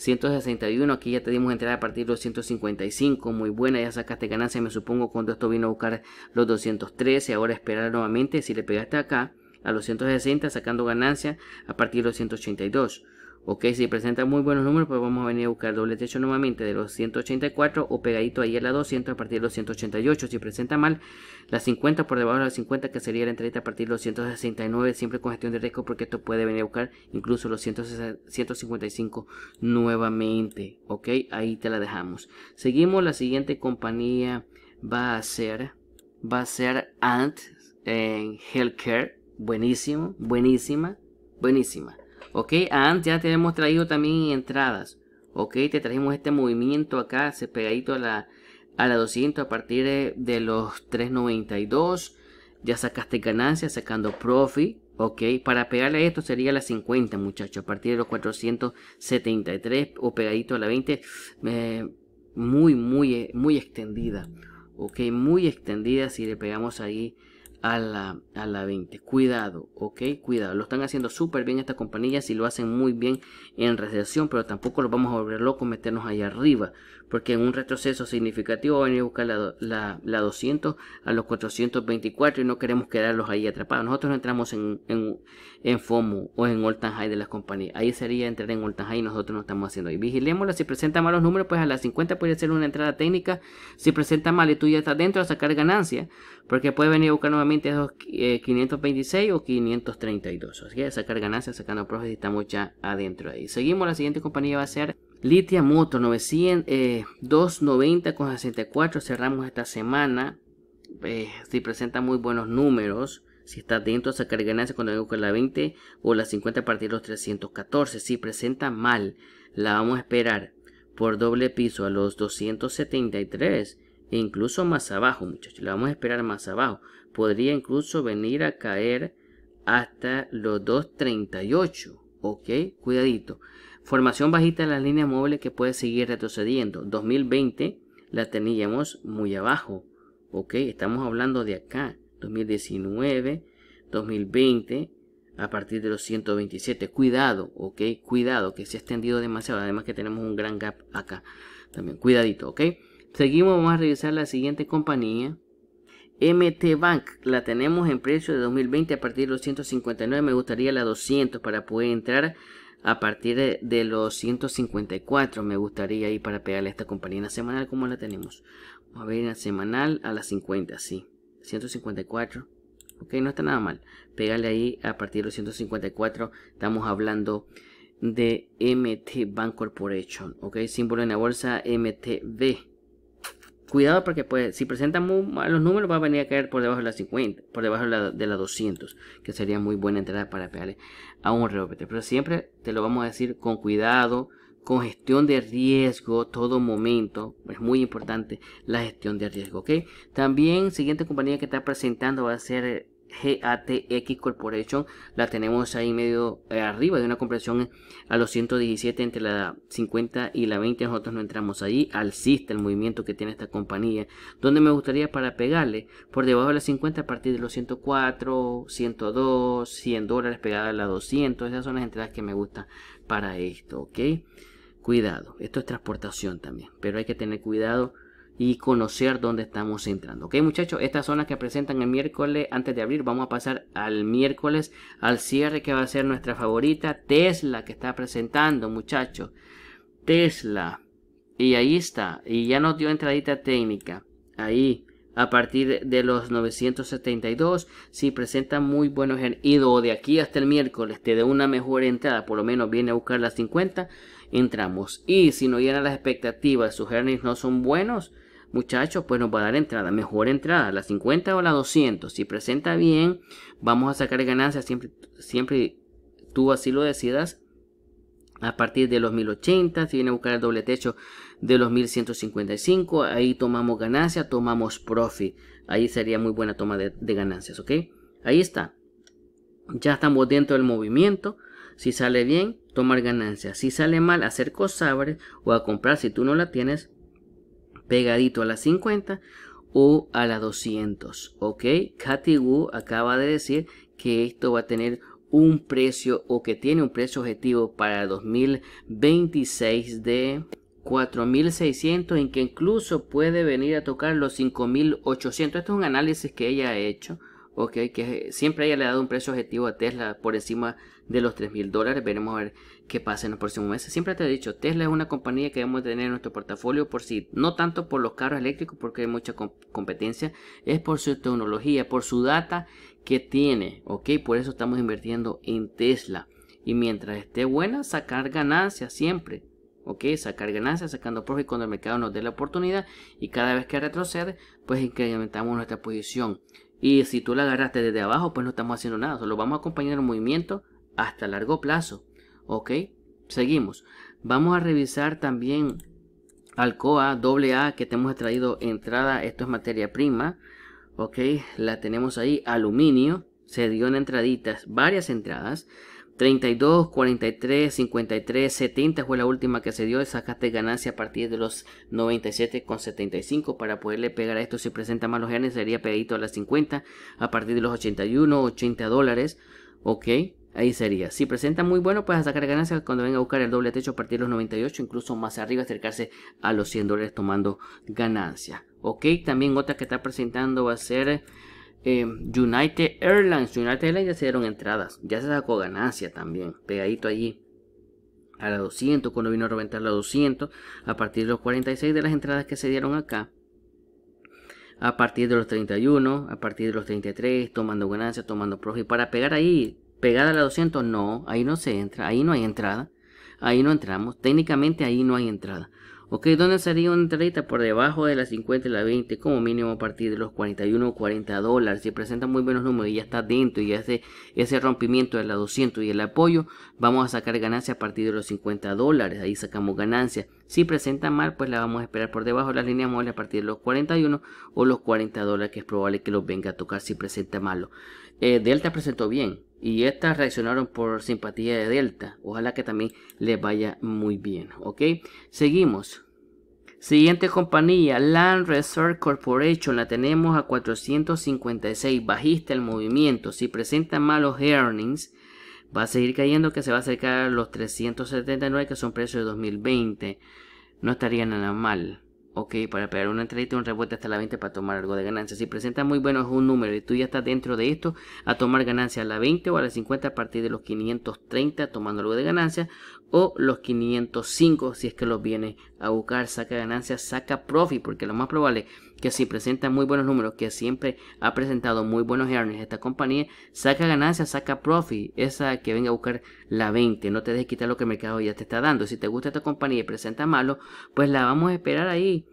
161, aquí ya te dimos entrada a partir de los 155, muy buena, ya sacaste ganancia, me supongo, cuando esto vino a buscar los 213, ahora esperar nuevamente, si le pegaste acá, a los 160, sacando ganancia a partir de los 182. Ok, si presenta muy buenos números, pues vamos a venir a buscar doble techo nuevamente de los 184 o pegadito ahí a la 200 a partir de los 188. Si presenta mal, la 50 por debajo de la 50, que sería la entrevista a partir de los 169, siempre con gestión de riesgo, porque esto puede venir a buscar incluso los 155 nuevamente. Ok, ahí te la dejamos. Seguimos, la siguiente compañía va a ser, va a ser Ant en eh, Healthcare. Buenísimo, buenísima, buenísima. Ok, antes ya te hemos traído también entradas. Ok, te trajimos este movimiento acá, se pegadito a la, a la 200 a partir de, los 392. Ya sacaste ganancias sacando profit. Ok, para pegarle a esto sería la 50, muchachos. A partir de los 473 o pegadito a la 20. Eh, muy, muy, eh, muy extendida. Ok, muy extendida si le pegamos ahí a la, a la 20. Cuidado, ok, cuidado. Lo están haciendo súper bien estas compañías y lo hacen muy bien en recesión, pero tampoco lo vamos a volver locos meternos ahí arriba porque en un retroceso significativo va a venir a buscar la, 200 a los 424 y no queremos quedarlos ahí atrapados. Nosotros no entramos en, en, FOMO o en Old time high de las compañías. Ahí sería entrar en Old time high y nosotros no estamos haciendo ahí. Vigilémosla, si presenta malos números, pues a las 50 puede ser una entrada técnica. Si presenta mal y tú ya estás dentro a sacar ganancia porque puede venir a buscar nuevamente esos 526 eh, o 532. Así que sacar ganancias, sacando profe. y estamos ya adentro ahí. Seguimos, la siguiente compañía va a ser... Litia Moto 900, 290 con 64 cerramos esta semana. Eh, si presenta muy buenos números, si está dentro de sacar ganancias cuando digo que la 20 o la 50 a partir de los 314. Si presenta mal, la vamos a esperar por doble piso a los 273 e incluso más abajo, muchachos. La vamos a esperar más abajo. Podría incluso venir a caer hasta los 238. Ok, cuidadito. Formación bajita en las líneas móviles que puede seguir retrocediendo. 2020 la teníamos muy abajo. Ok, estamos hablando de acá. 2019, 2020, a partir de los 127. Cuidado, ok, cuidado, que se ha extendido demasiado. Además que tenemos un gran gap acá. También, cuidadito, ok. Seguimos, vamos a revisar la siguiente compañía. MT Bank, la tenemos en precio de 2020 a partir de los 159. Me gustaría la 200 para poder entrar a partir de, los 154 me gustaría ir para pegarle a esta compañía en la semanal como la tenemos vamos a ver en la semanal a las 50 sí 154 ok no está nada mal pegarle ahí a partir de los 154 estamos hablando de MT Bank Corporation ok símbolo en la bolsa MTB cuidado porque pues, si presentan muy malos números va a venir a caer por debajo de las 50, por debajo de la, de 200, que sería muy buena entrada para pegarle a un rebote. Pero siempre te lo vamos a decir con cuidado, con gestión de riesgo todo momento. Es muy importante la gestión de riesgo, ¿ok? También, siguiente compañía que está presentando va a ser eh, GATX Corporation la tenemos ahí medio eh, arriba de una compresión a los 117 entre la 50 y la 20 nosotros no entramos ahí alcista el movimiento que tiene esta compañía donde me gustaría para pegarle por debajo de la 50 a partir de los 104 102 100 dólares pegada a la 200 esas son las entradas que me gusta para esto ok cuidado esto es transportación también pero hay que tener cuidado y conocer dónde estamos entrando. Ok, muchachos, estas zonas que presentan el miércoles antes de abrir. Vamos a pasar al miércoles al cierre que va a ser nuestra favorita, Tesla, que está presentando, muchachos. Tesla. Y ahí está. Y ya nos dio entradita técnica. Ahí. A partir de los 972, si presenta muy buenos ido de aquí hasta el miércoles, te dé una mejor entrada, por lo menos viene a buscar las 50, entramos. Y si no llegan las expectativas, sus earnings no son buenos, muchachos, pues nos va a dar entrada, mejor entrada, la 50 o la 200. Si presenta bien, vamos a sacar ganancias siempre, siempre tú así lo decidas. A partir de los 1080, si viene a buscar el doble techo de los 1155, ahí tomamos ganancia, tomamos profit. Ahí sería muy buena toma de, de ganancias, ¿ok? Ahí está. Ya estamos dentro del movimiento. Si sale bien, tomar ganancias. Si sale mal, hacer cosabres o a comprar si tú no la tienes pegadito a las 50 o a las 200. ¿Ok? Katy Wu acaba de decir que esto va a tener un precio o que tiene un precio objetivo para 2026 de 4600 en que incluso puede venir a tocar los 5800. Esto es un análisis que ella ha hecho, ok, que siempre ella le ha dado un precio objetivo a Tesla por encima de los 3000 mil dólares. Veremos a ver qué pasa en los próximos meses. Siempre te he dicho, Tesla es una compañía que debemos tener en nuestro portafolio por si, no tanto por los carros eléctricos porque hay mucha competencia, es por su tecnología, por su data que tiene, ¿ok? Por eso estamos invirtiendo en Tesla. Y mientras esté buena, sacar ganancias siempre. ¿ok? Sacar ganancias, sacando profit cuando el mercado nos dé la oportunidad y cada vez que retrocede, pues incrementamos nuestra posición. Y si tú la agarraste desde abajo, pues no estamos haciendo nada, solo vamos a acompañar el movimiento hasta largo plazo. ¿Ok? Seguimos. Vamos a revisar también Alcoa AA que te hemos traído entrada. Esto es materia prima. ¿Ok? La tenemos ahí. Aluminio. Se dio en entraditas, varias entradas. 32, 43, 53, 70 fue la última que se dio. Sacaste ganancia a partir de los 97,75 para poderle pegar a esto. Si presenta malos ganes sería pegadito a las 50 a partir de los 81, 80 dólares. Ok. Ahí sería. Si presenta muy bueno, pues sacar ganancias cuando venga a buscar el doble techo a partir de los 98, incluso más arriba, acercarse a los 100 dólares tomando ganancias. Ok, también otra que está presentando va a ser eh, United Airlines. United Airlines ya se dieron entradas, ya se sacó ganancia también, pegadito allí a la 200, cuando vino a reventar la 200, a partir de los 46 de las entradas que se dieron acá a partir de los 31, a partir de los 33, tomando ganancias, tomando profit, para pegar ahí Pegada a la 200, no, ahí no se entra, ahí no hay entrada. Ahí no entramos, técnicamente ahí no hay entrada. Ok, ¿dónde sería una entradita? Por debajo de la 50 y la 20, como mínimo a partir de los 41 o 40 dólares. Si presenta muy buenos números y ya está dentro y hace ese rompimiento de la 200 y el apoyo, vamos a sacar ganancia a partir de los 50 dólares. Ahí sacamos ganancia. Si presenta mal, pues la vamos a esperar por debajo de las líneas móviles a partir de los 41 o los 40 dólares, que es probable que los venga a tocar si presenta malo. Eh, Delta presentó bien, y estas reaccionaron por simpatía de Delta. Ojalá que también les vaya muy bien, ¿ok? Seguimos. Siguiente compañía, Land Reserve Corporation, la tenemos a 456, bajista el movimiento. Si presenta malos earnings, va a seguir cayendo que se va a acercar a los 379 que son precios de 2020. No estaría nada mal. Ok, para pegar una y un rebote hasta la 20 para tomar algo de ganancia. Si presenta muy bueno es un número y tú ya estás dentro de esto, a tomar ganancia a la 20 o a la 50 a partir de los 530 tomando algo de ganancia o los 505 si es que los viene a buscar, saca ganancias, saca profit, porque lo más probable es que si presenta muy buenos números, que siempre ha presentado muy buenos earnings esta compañía, saca ganancias, saca profit, esa que venga a buscar la 20, no te dejes quitar lo que el mercado ya te está dando. Si te gusta esta compañía y presenta malo, pues la vamos a esperar ahí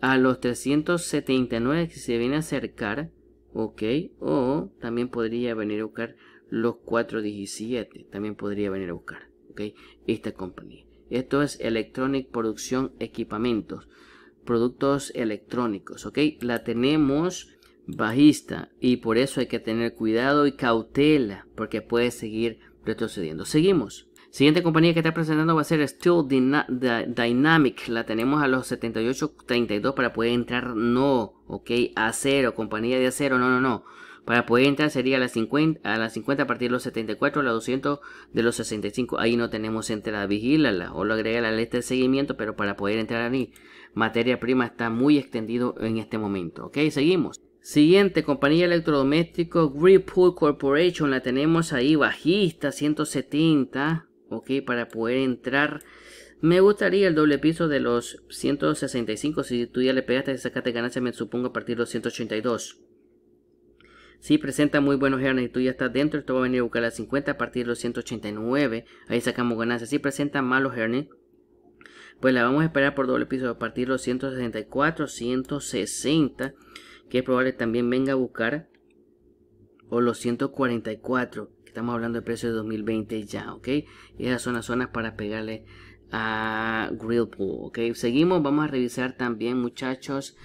a los 379 que se viene a acercar, ok, o también podría venir a buscar los 417, también podría venir a buscar. ¿okay? Esta compañía. Esto es Electronic Producción Equipamientos. Productos electrónicos, La tenemos bajista y por eso hay que tener cuidado y cautela porque puede seguir retrocediendo. Seguimos. Siguiente compañía que está presentando va a ser Steel Dynamic. La tenemos a los 78.32 para poder entrar. No, ok, acero, compañía de acero. No, no, no. Para poder entrar sería a las 50, a las 50 a partir de los 74, a las 200 de los 65. Ahí no tenemos entrada, vigílala o lo agrega a la lista de seguimiento, pero para poder entrar ahí, materia prima está muy extendido en este momento. Ok, seguimos. Siguiente, compañía electrodoméstico Greenpool Corporation, la tenemos ahí bajista, 170, ok, para poder entrar. Me gustaría el doble piso de los 165, si tú ya le pegaste y sacaste ganancia, me supongo a partir de los 182. Si presenta muy buenos earnings. Tú ya estás dentro. Esto va a venir a buscar las 50 a partir de los 189. Ahí sacamos ganancias. Si presenta malos earnings. Pues la vamos a esperar por doble piso a partir de los 164, 160. Que es probable también venga a buscar. O los 144. Que estamos hablando de precio de 2020 ya, ¿ok? Esas son las zonas para pegarle a Pool, ¿ok? Seguimos. Vamos a revisar también, muchachos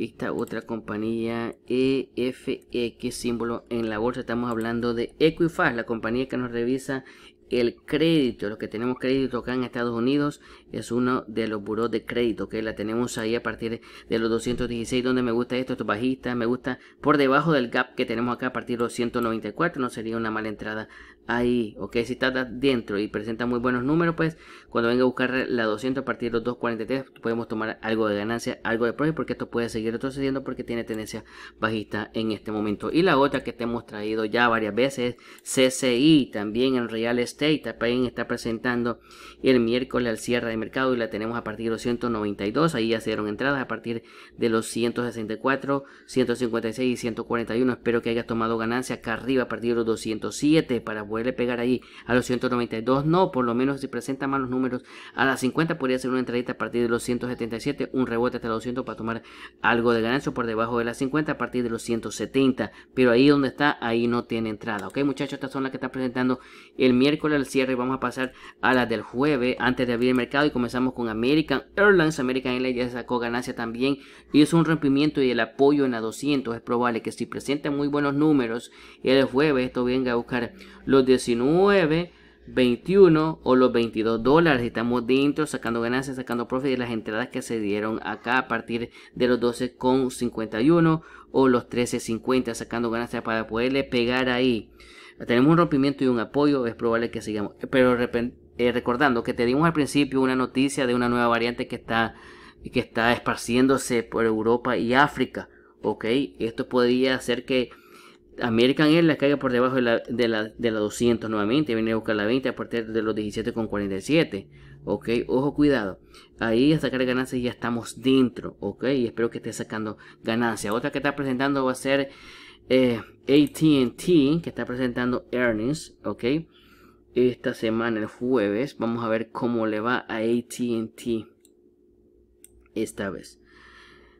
esta otra compañía EFX e, símbolo en la bolsa estamos hablando de Equifax la compañía que nos revisa el crédito los que tenemos crédito acá en Estados Unidos es uno de los buros de crédito que la tenemos ahí a partir de los 216 donde me gusta esto, estos bajista me gusta por debajo del gap que tenemos acá a partir de los 194, no sería una mala entrada ahí, ok, si está dentro y presenta muy buenos números, pues cuando venga a buscar la 200 a partir de los 243 podemos tomar algo de ganancia, algo de profit porque esto puede seguir retrocediendo porque tiene tendencia bajista en este momento. Y la otra que te hemos traído ya varias veces, CCI, también en Real Estate, también está presentando el miércoles al cierre de mercado y la tenemos a partir de los 192. Ahí ya se dieron entradas a partir de los 164, 156 y 141. Espero que hayas tomado ganancia acá arriba a partir de los 207 para poderle pegar ahí a los 192. No, por lo menos si presenta malos números a las 50 podría ser una entradita a partir de los 177, un rebote hasta los 200 para tomar algo de ganancia por debajo de las 50 a partir de los 170. Pero ahí donde está, ahí no tiene entrada. Ok, muchachos, estas son las que están presentando el miércoles al cierre. Vamos a pasar a las del jueves antes de abrir el mercado comenzamos con American Airlines. American Airlines ya sacó ganancia también y es un rompimiento y el apoyo en la 200. Es probable que si presenta muy buenos números el jueves esto venga a buscar los 19. 21 o los 22 dólares. Estamos dentro, sacando ganancias, sacando profit de las entradas que se dieron acá a partir de los 12,51 o los 13,50, sacando ganancias para poderle pegar ahí. Tenemos un rompimiento y un apoyo, es probable que sigamos. Pero de repente eh, recordando que te dimos al principio una noticia de una nueva variante que está, que está esparciéndose por Europa y África. ¿ok? Esto podría hacer que American Airlines caiga por debajo de la, de 200 nuevamente, viene a buscar la 20 a partir de los 17,47, ¿ok? Ojo, cuidado, ahí a sacar ganancias ya estamos dentro, ¿ok? espero que esté sacando ganancias. Otra que está presentando va a ser eh, ATT, que está presentando earnings, ¿ok? esta semana, el jueves, vamos a ver cómo le va a ATT esta vez.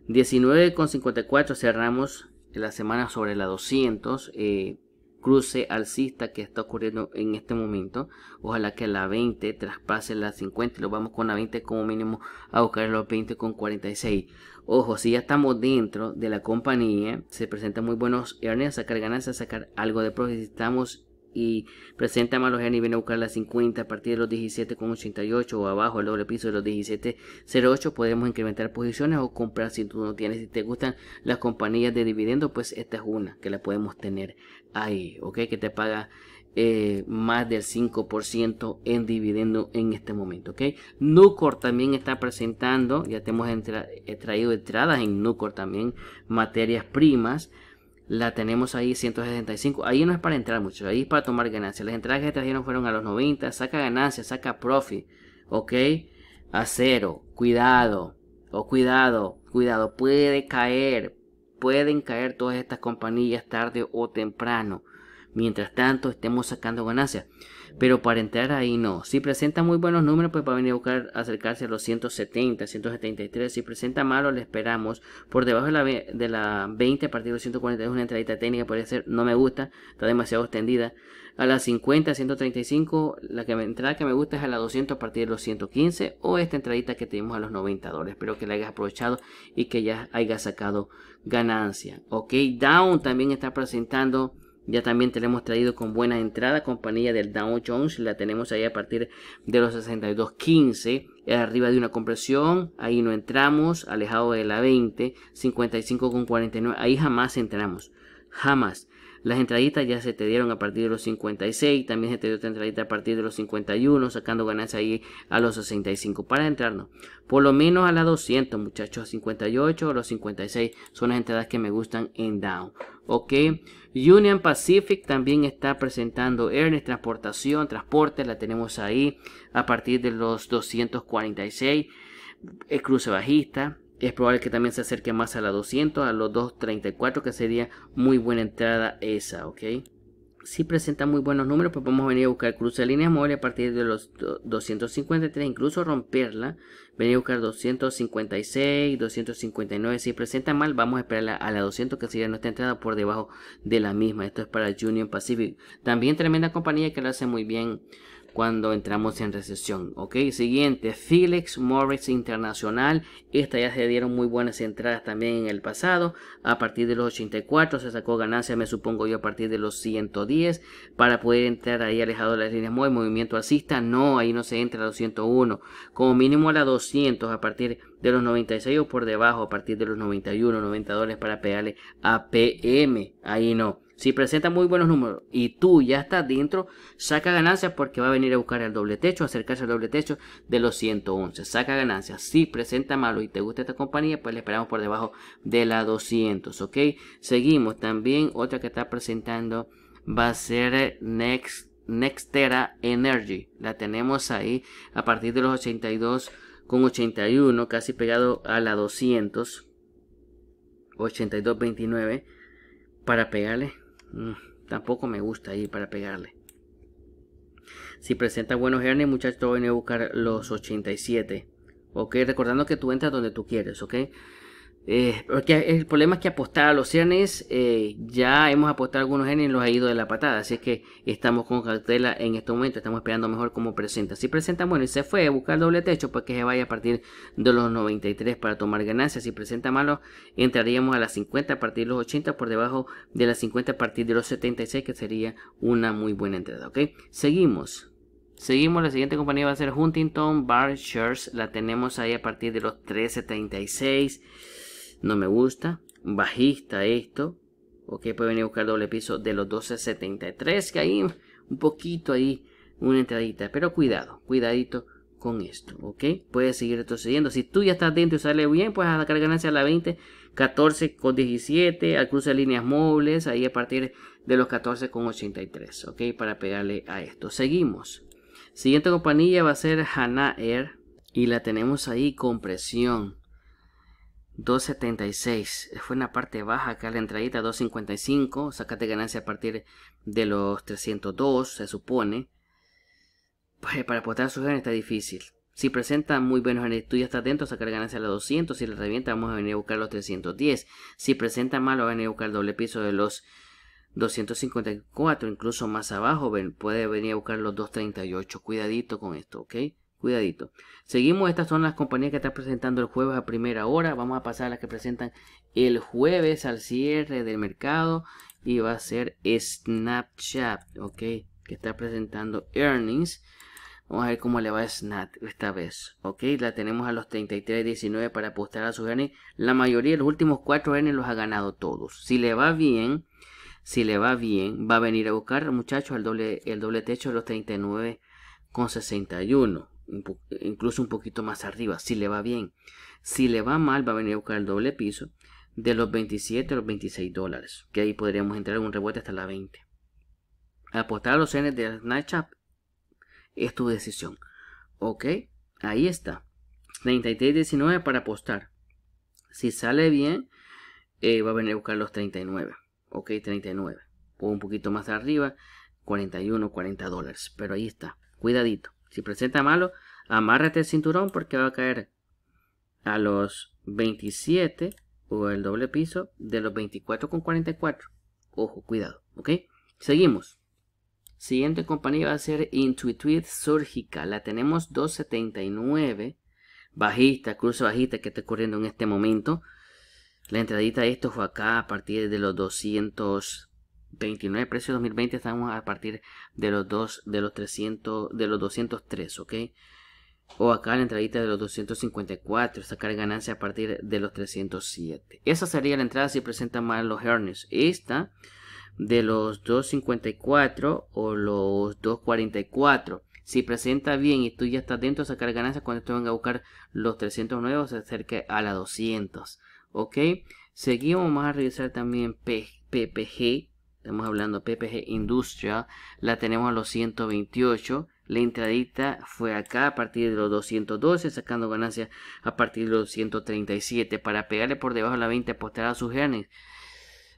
19,54 cerramos la semana sobre la 200. Eh, cruce alcista que está ocurriendo en este momento. Ojalá que la 20 traspase la 50 y lo vamos con la 20 como mínimo a buscar los 20 con 46. Ojo, si ya estamos dentro de la compañía, se presentan muy buenos earnings, sacar ganancias, sacar algo de profit y presenta genes y viene a buscar las 50 a partir de los 17,88 o abajo el doble piso de los 17,08 podemos incrementar posiciones o comprar si tú no tienes, si te gustan las compañías de dividendo pues esta es una que la podemos tener ahí, ok, que te paga eh, más del 5% en dividendo en este momento. ¿ok? Nucor también está presentando, ya tenemos eh, traído entradas en Nucor también, materias primas la tenemos ahí 165. Ahí no es para entrar, mucho, Ahí es para tomar ganancias. Las entradas que trajeron fueron a los 90. Saca ganancias, saca profit. ¿Ok? A Cuidado. O cuidado. Cuidado. Puede caer. Pueden caer todas estas compañías tarde o temprano. Mientras tanto, estemos sacando ganancias pero para entrar ahí no. Si presenta muy buenos números, pues va a venir a buscar acercarse a los 170, 173. Si presenta malo, le esperamos por debajo de la, 20 a partir de los 142, una entradita técnica puede ser no me gusta, está demasiado extendida. A las 50, 135, la que, entrada que me gusta es a la 200 a partir de los 115 o esta entradita que tenemos a los 90 dólares. Espero que la hayas aprovechado y que ya hayas sacado ganancia. Ok, Down también está presentando ya también tenemos traído con buena entrada compañía del Dow Jones. La tenemos ahí a partir de los 62.15. Arriba de una compresión. Ahí no entramos. Alejado de la 20. 55.49. Ahí jamás entramos. Jamás. Las entraditas ya se te dieron a partir de los 56, también se te dio otra entradita a partir de los 51, sacando ganancias ahí a los 65 para entrarnos. Por lo menos a las 200, muchachos, 58 o los 56 son las entradas que me gustan en down. Ok, Union Pacific también está presentando Ernest transportación, transporte, la tenemos ahí a partir de los 246, cruce bajista es probable que también se acerque más a la 200, a los 234, que sería muy buena entrada esa, ¿ok? Si presenta muy buenos números, pues vamos a venir a buscar cruce de líneas móviles a partir de los 253, incluso romperla. Venir a buscar 256, 259. Si presenta mal, vamos a esperar a la 200, que sería nuestra entrada por debajo de la misma. Esto es para Union Pacific. También tremenda compañía que lo hace muy bien cuando entramos en recesión. Ok, siguiente, Felix Morris Internacional. Esta ya se dieron muy buenas entradas también en el pasado. A partir de los 84 se sacó ganancia, me supongo yo, a partir de los 110 para poder entrar ahí alejado de las líneas móviles. Movimiento asista no, ahí no se entra a 201 Como mínimo a la 200 a partir de los 96 o por debajo a partir de los 91, 90 dólares para pegarle a PM. Ahí no. Si presenta muy buenos números y tú ya estás dentro, saca ganancias porque va a venir a buscar el doble techo, acercarse al doble techo de los 111. Saca ganancias. Si presenta malo y te gusta esta compañía, pues le esperamos por debajo de la 200, ¿ok? Seguimos. También otra que está presentando va a ser eh, Next Nextera Energy. La tenemos ahí a partir de los 82 con 81, casi pegado a la 200. 82.29 para pegarle Mm, tampoco me gusta ir para pegarle. Si presenta buenos hernias, muchachos, voy a buscar los 87. Ok, recordando que tú entras donde tú quieres, ok. Eh, porque el problema es que apostar a los ciernes, eh, ya hemos apostado algunos genes y los ha ido de la patada. Así es que estamos con cautela en este momento, estamos esperando mejor cómo presenta. Si presenta bueno y se fue a buscar doble techo, pues que se vaya a partir de los 93 para tomar ganancias. Si presenta malo, entraríamos a las 50 a partir de los 80, por debajo de las 50 a partir de los 76, que sería una muy buena entrada. ¿ok? Seguimos. Seguimos, la siguiente compañía va a ser Huntington Bar La tenemos ahí a partir de los 3.76 no me gusta, bajista esto, ok, puede venir a buscar doble piso de los 12.73, que hay un poquito ahí, una entradita, pero cuidado, cuidadito con esto, ok, puede seguir retrocediendo, si tú ya estás dentro y sale bien, pues a ganancia a la 20, 14 con 17, al cruce de líneas móviles, ahí a partir de los 14 con 83, ok, para pegarle a esto, seguimos, siguiente compañía va a ser Hana Air, y la tenemos ahí con presión, 276 fue una parte baja acá la entradita 255 sacate ganancia a partir de los 302 se supone para, pues, para apostar gen está difícil si presenta muy buenos en el estudio está atento a sacar ganancia a los 200 si le revienta vamos a venir a buscar los 310 si presenta malo va a venir a buscar el doble piso de los 254 incluso más abajo ven, puede venir a buscar los 238 cuidadito con esto ok Cuidadito. Seguimos, estas son las compañías que están presentando el jueves a primera hora. Vamos a pasar a las que presentan el jueves al cierre del mercado. Y va a ser Snapchat, ok, que está presentando earnings. Vamos a ver cómo le va a Snap esta vez. Ok, la tenemos a los 33.19 para apostar a sus earnings. La mayoría de los últimos 4 earnings los ha ganado todos. Si le va bien, si le va bien, va a venir a buscar, muchachos, al doble, el doble techo de los 39.61 incluso un poquito más arriba, si le va bien. Si le va mal, va a venir a buscar el doble piso de los 27 a los 26 dólares, que ahí podríamos entrar en un rebote hasta la 20. Apostar a los N de Snapchat es tu decisión. Ok, ahí está. 33.19 para apostar. Si sale bien, eh, va a venir a buscar los 39. Ok, 39. O un poquito más arriba, 41, 40 dólares. Pero ahí está. Cuidadito. Si presenta malo, amárrate el cinturón porque va a caer a los 27 o el doble piso de los 24 con 44. Ojo, cuidado, ¿ok? Seguimos. Siguiente compañía va a ser Intuitive Surgical. La tenemos 279. Bajista, cruce bajista que está corriendo en este momento. La entradita de esto fue acá a partir de los 200. 29 precios 2020 estamos a partir de los dos de los 300 de los 203 ok o acá la entradita de los 254 sacar ganancia a partir de los 307 esa sería la entrada si presenta mal los earnings esta de los 254 o los 244 si presenta bien y tú ya estás dentro de sacar ganancia cuando te van a buscar los 300 nuevos se acerque a la 200 ok seguimos vamos a revisar también PPG estamos hablando PPG Industrial, la tenemos a los 128. La entradita fue acá a partir de los 212, sacando ganancias a partir de los 137. Para pegarle por debajo de la 20, apostar a sus genes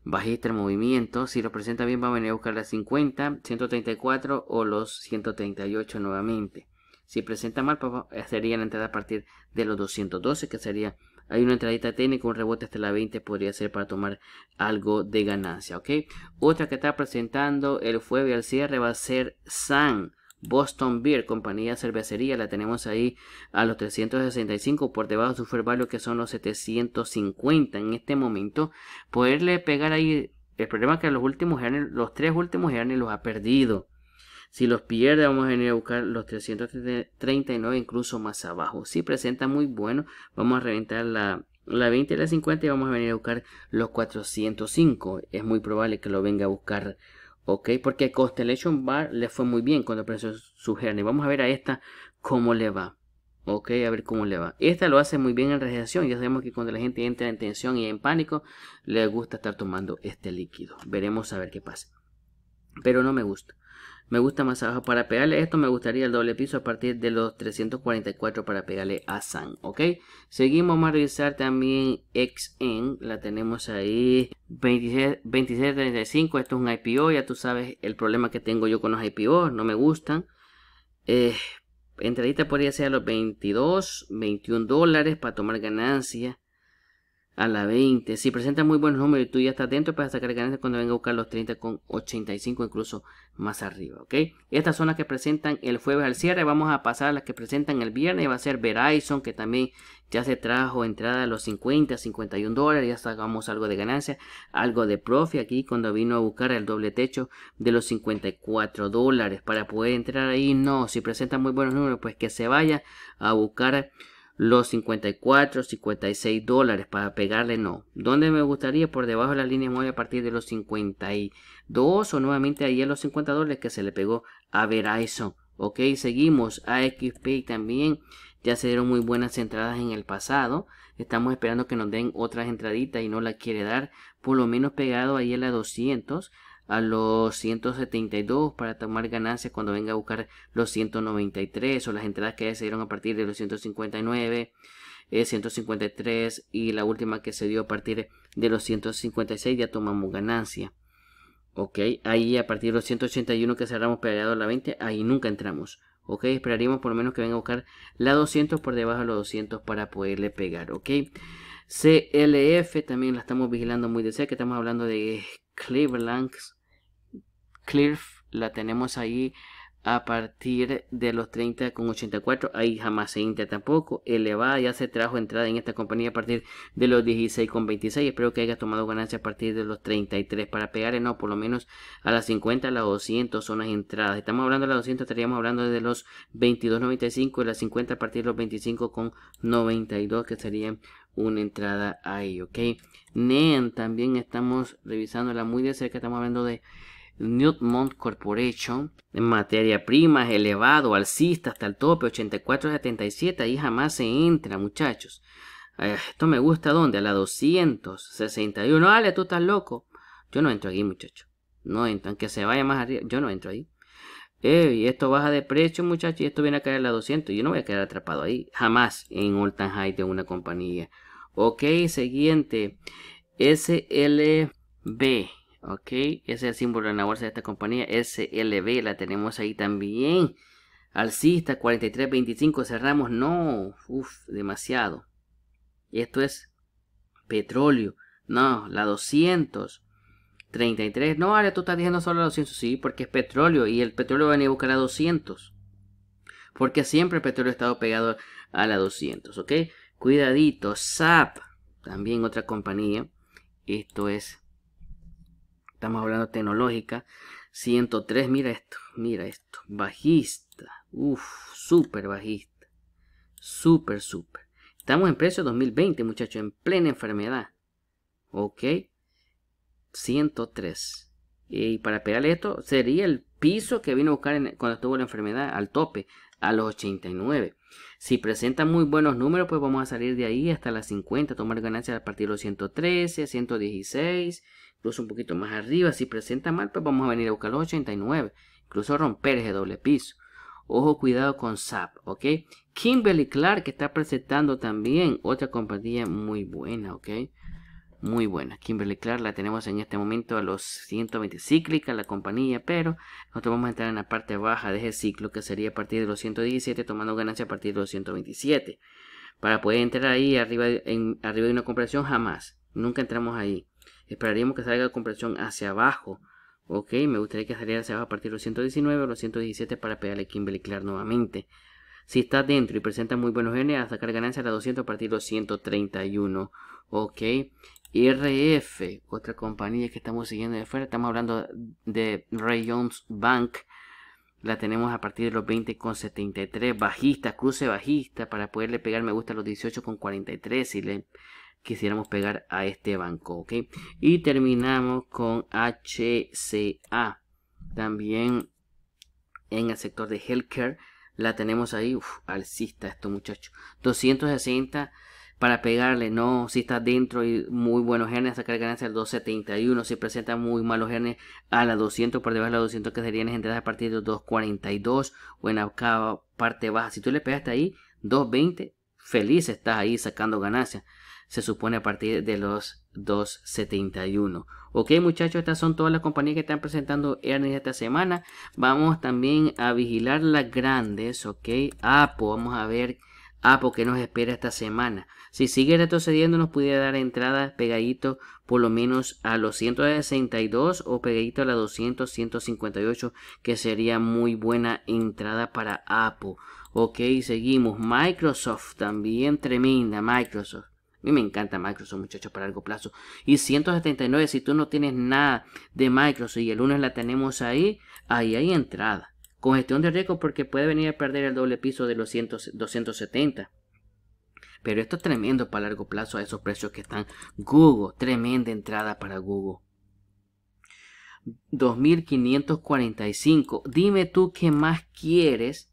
Bajista el movimiento. Si lo presenta bien, va a venir a buscar la 50, 134 o los 138 nuevamente. Si presenta mal, pues sería la entrada a partir de los 212, que sería hay una entradita técnica, un rebote hasta la 20 podría ser para tomar algo de ganancia, ¿ok? Otra que está presentando el jueves al cierre va a ser San. Boston Beer, compañía cervecería, la tenemos ahí a los 365 por debajo de su fair value que son los 750 en este momento. Poderle pegar ahí, el problema es que los últimos los tres últimos años los ha perdido. Si los pierde, vamos a venir a buscar los 339, incluso más abajo. Si presenta muy bueno, vamos a reventar la, 20 y la 50 y vamos a venir a buscar los 405. Es muy probable que lo venga a buscar, ¿ok? Porque Constellation Bar le fue muy bien cuando presionó su y Vamos a ver a esta cómo le va. Ok, a ver cómo le va. Esta lo hace muy bien en regeneración. Ya sabemos que cuando la gente entra en tensión y en pánico, le gusta estar tomando este líquido. Veremos a ver qué pasa. Pero no me gusta. Me gusta más abajo. Para pegarle esto me gustaría el doble piso a partir de los 344 para pegarle a San, ¿ok? Seguimos, a revisar también XN, la tenemos ahí, 2635, esto es un IPO, ya tú sabes el problema que tengo yo con los IPO, no me gustan. Eh, entradita podría ser a los 22, 21 dólares para tomar ganancia a la 20. Si presenta muy buenos números y tú ya estás dentro, para sacar ganancias cuando venga a buscar los 30 con 85, incluso más arriba, ¿ok? Estas son las que presentan el jueves al cierre. Vamos a pasar a las que presentan el viernes. Va a ser Verizon, que también ya se trajo entrada a los 50, 51 dólares. Ya sacamos algo de ganancia, algo de profi aquí cuando vino a buscar el doble techo de los 54 dólares. Para poder entrar ahí, no. Si presenta muy buenos números, pues que se vaya a buscar los 54, 56 dólares para pegarle no. ¿Dónde me gustaría? Por debajo de la línea móvil a partir de los 52 o nuevamente ahí a los 50 dólares que se le pegó a Verizon. Ok, seguimos. a xp también ya se dieron muy buenas entradas en el pasado. Estamos esperando que nos den otras entraditas y no la quiere dar. Por lo menos pegado ahí a la 200 a los 172 para tomar ganancias cuando venga a buscar los 193 o las entradas que se dieron a partir de los 159, 153 eh, y la última que se dio a partir de los 156 ya tomamos ganancia. Ok, ahí a partir de los 181 que cerramos pegado a la 20, ahí nunca entramos. ¿ok? Esperaríamos por lo menos que venga a buscar la 200 por debajo de los 200 para poderle pegar, ¿ok? CLF también la estamos vigilando muy de cerca, estamos hablando de Cleveland. Cliff la tenemos ahí a partir de los 30 con 84 Ahí jamás se inter tampoco. Elevada ya se trajo entrada en esta compañía a partir de los 16 con 16,26. Espero que haya tomado ganancia a partir de los 33 para pegarle, no, por lo menos a las 50, las 200 son las entradas. Estamos hablando de las 200, estaríamos hablando de los 22,95 y las 50 a partir de los 25,92 que serían una entrada ahí, ¿ok? NEN también estamos revisándola muy de cerca, estamos hablando de Newmont Corporation, en materia prima, elevado, alcista hasta el tope, 84.77, ahí jamás se entra, muchachos. Eh, esto me gusta, ¿dónde? A la 261, dale, tú estás loco. Yo no entro aquí, muchacho. No entro, aunque se vaya más arriba, yo no entro ahí. Eh, y esto baja de precio, muchachos, y esto viene a caer a la 200. Yo no voy a quedar atrapado ahí, jamás en Old time high de una compañía. Ok, siguiente, SLB. Ok, ese es el símbolo de la bolsa de esta compañía, SLB, la tenemos ahí también. Alcista 43.25, cerramos, no, uff, demasiado. Esto es petróleo, no, la 200. 33. No, ahora tú estás diciendo solo 200. Sí, porque es petróleo y el petróleo va a buscar a 200. Porque siempre el petróleo ha estado pegado a la 200, ¿ok? Cuidadito, SAP, también otra compañía. Esto es, estamos hablando tecnológica. 103, mira esto, mira esto. Bajista, uff, súper bajista. Súper, súper. Estamos en precio 2020, muchachos, en plena enfermedad. ¿Ok? 103. Y para pegarle esto, sería el piso que vino a buscar cuando tuvo la enfermedad al tope, a los 89. Si presenta muy buenos números, pues vamos a salir de ahí hasta las 50, tomar ganancias a partir de los 113, 116, incluso un poquito más arriba. Si presenta mal, pues vamos a venir a buscar los 89, incluso romper ese doble piso. Ojo, cuidado con SAP, ¿ok? Kimberly Clark que está presentando también otra compañía muy buena, ¿ok? muy buena. Kimberly Clark la tenemos en este momento a los 120 cíclica la compañía, pero nosotros vamos a entrar en la parte baja de ese ciclo que sería a partir de los 117 tomando ganancia a partir de los 127. Para poder entrar ahí arriba, en, arriba de una compresión jamás, nunca entramos ahí. Esperaríamos que salga la compresión hacia abajo. Ok, me gustaría que saliera hacia abajo a partir de los 119 o los 117 para pegarle Kimberly Clark nuevamente. Si está dentro y presenta muy buenos genes, a sacar ganancia a 200 a partir de los 131. Ok, RF, otra compañía que estamos siguiendo de fuera, estamos hablando de Ray Jones Bank. La tenemos a partir de los 20,73. Bajista, cruce bajista para poderle pegar me gusta los 18,43 si le quisiéramos pegar a este banco. ¿ok? Y terminamos con HCA. También en el sector de healthcare. La tenemos ahí. Uf, alcista esto muchachos. 260 para pegarle, ¿no? Si está dentro y muy buenos genes, sacar ganancias al 271. Si presenta muy malos genes a la 200, por debajo de la 200 que serían entradas a partir de 242 o en la parte baja. Si tú le pegaste ahí 220, feliz estás ahí sacando ganancias. Se supone a partir de los 271. Ok muchachos, estas son todas las compañías que están presentando earnings esta semana. Vamos también a vigilar las grandes, ok. Apple, vamos a ver Ah, que nos espera esta semana. Si sigue retrocediendo nos pudiera dar entrada pegadito por lo menos a los 162 o pegadito a la 200, 158 que sería muy buena entrada para Apple. Ok, seguimos. Microsoft también tremenda, Microsoft. A mí me encanta Microsoft, muchachos, para largo plazo. Y 179, si tú no tienes nada de Microsoft y el lunes la tenemos ahí, ahí hay entrada. Congestión de riesgo porque puede venir a perder el doble piso de los 270. Pero esto es tremendo para largo plazo a esos precios que están. Google, tremenda entrada para Google. 2545. Dime tú qué más quieres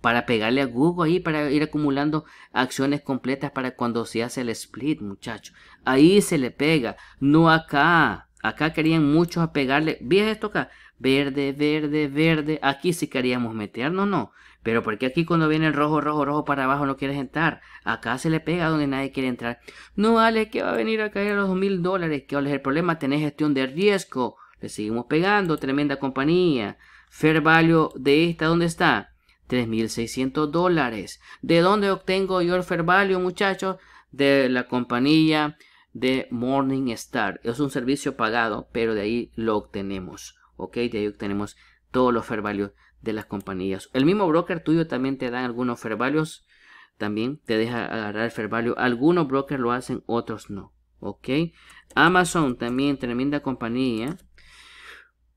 para pegarle a Google ahí, para ir acumulando acciones completas para cuando se hace el split, muchachos. Ahí se le pega, no acá. Acá querían muchos a pegarle. vienes esto acá? verde, verde, verde. Aquí sí queríamos meternos, no. Pero porque aquí cuando viene el rojo, rojo, rojo para abajo no quieres entrar. Acá se le pega donde nadie quiere entrar. No vale que va a venir a caer los mil dólares. ¿Qué es el problema? Tenés gestión de riesgo. Le seguimos pegando, tremenda compañía. Fair value de esta, ¿dónde está? 3.600 dólares. ¿De dónde obtengo yo el fair value, muchachos? De la compañía de Morningstar. Es un servicio pagado, pero de ahí lo obtenemos. ¿ok? De ahí tenemos todos los fair values de las compañías. El mismo broker tuyo también te da algunos fair values, también te deja agarrar el fair value. Algunos brokers lo hacen, otros no, ¿ok? Amazon también, tremenda compañía.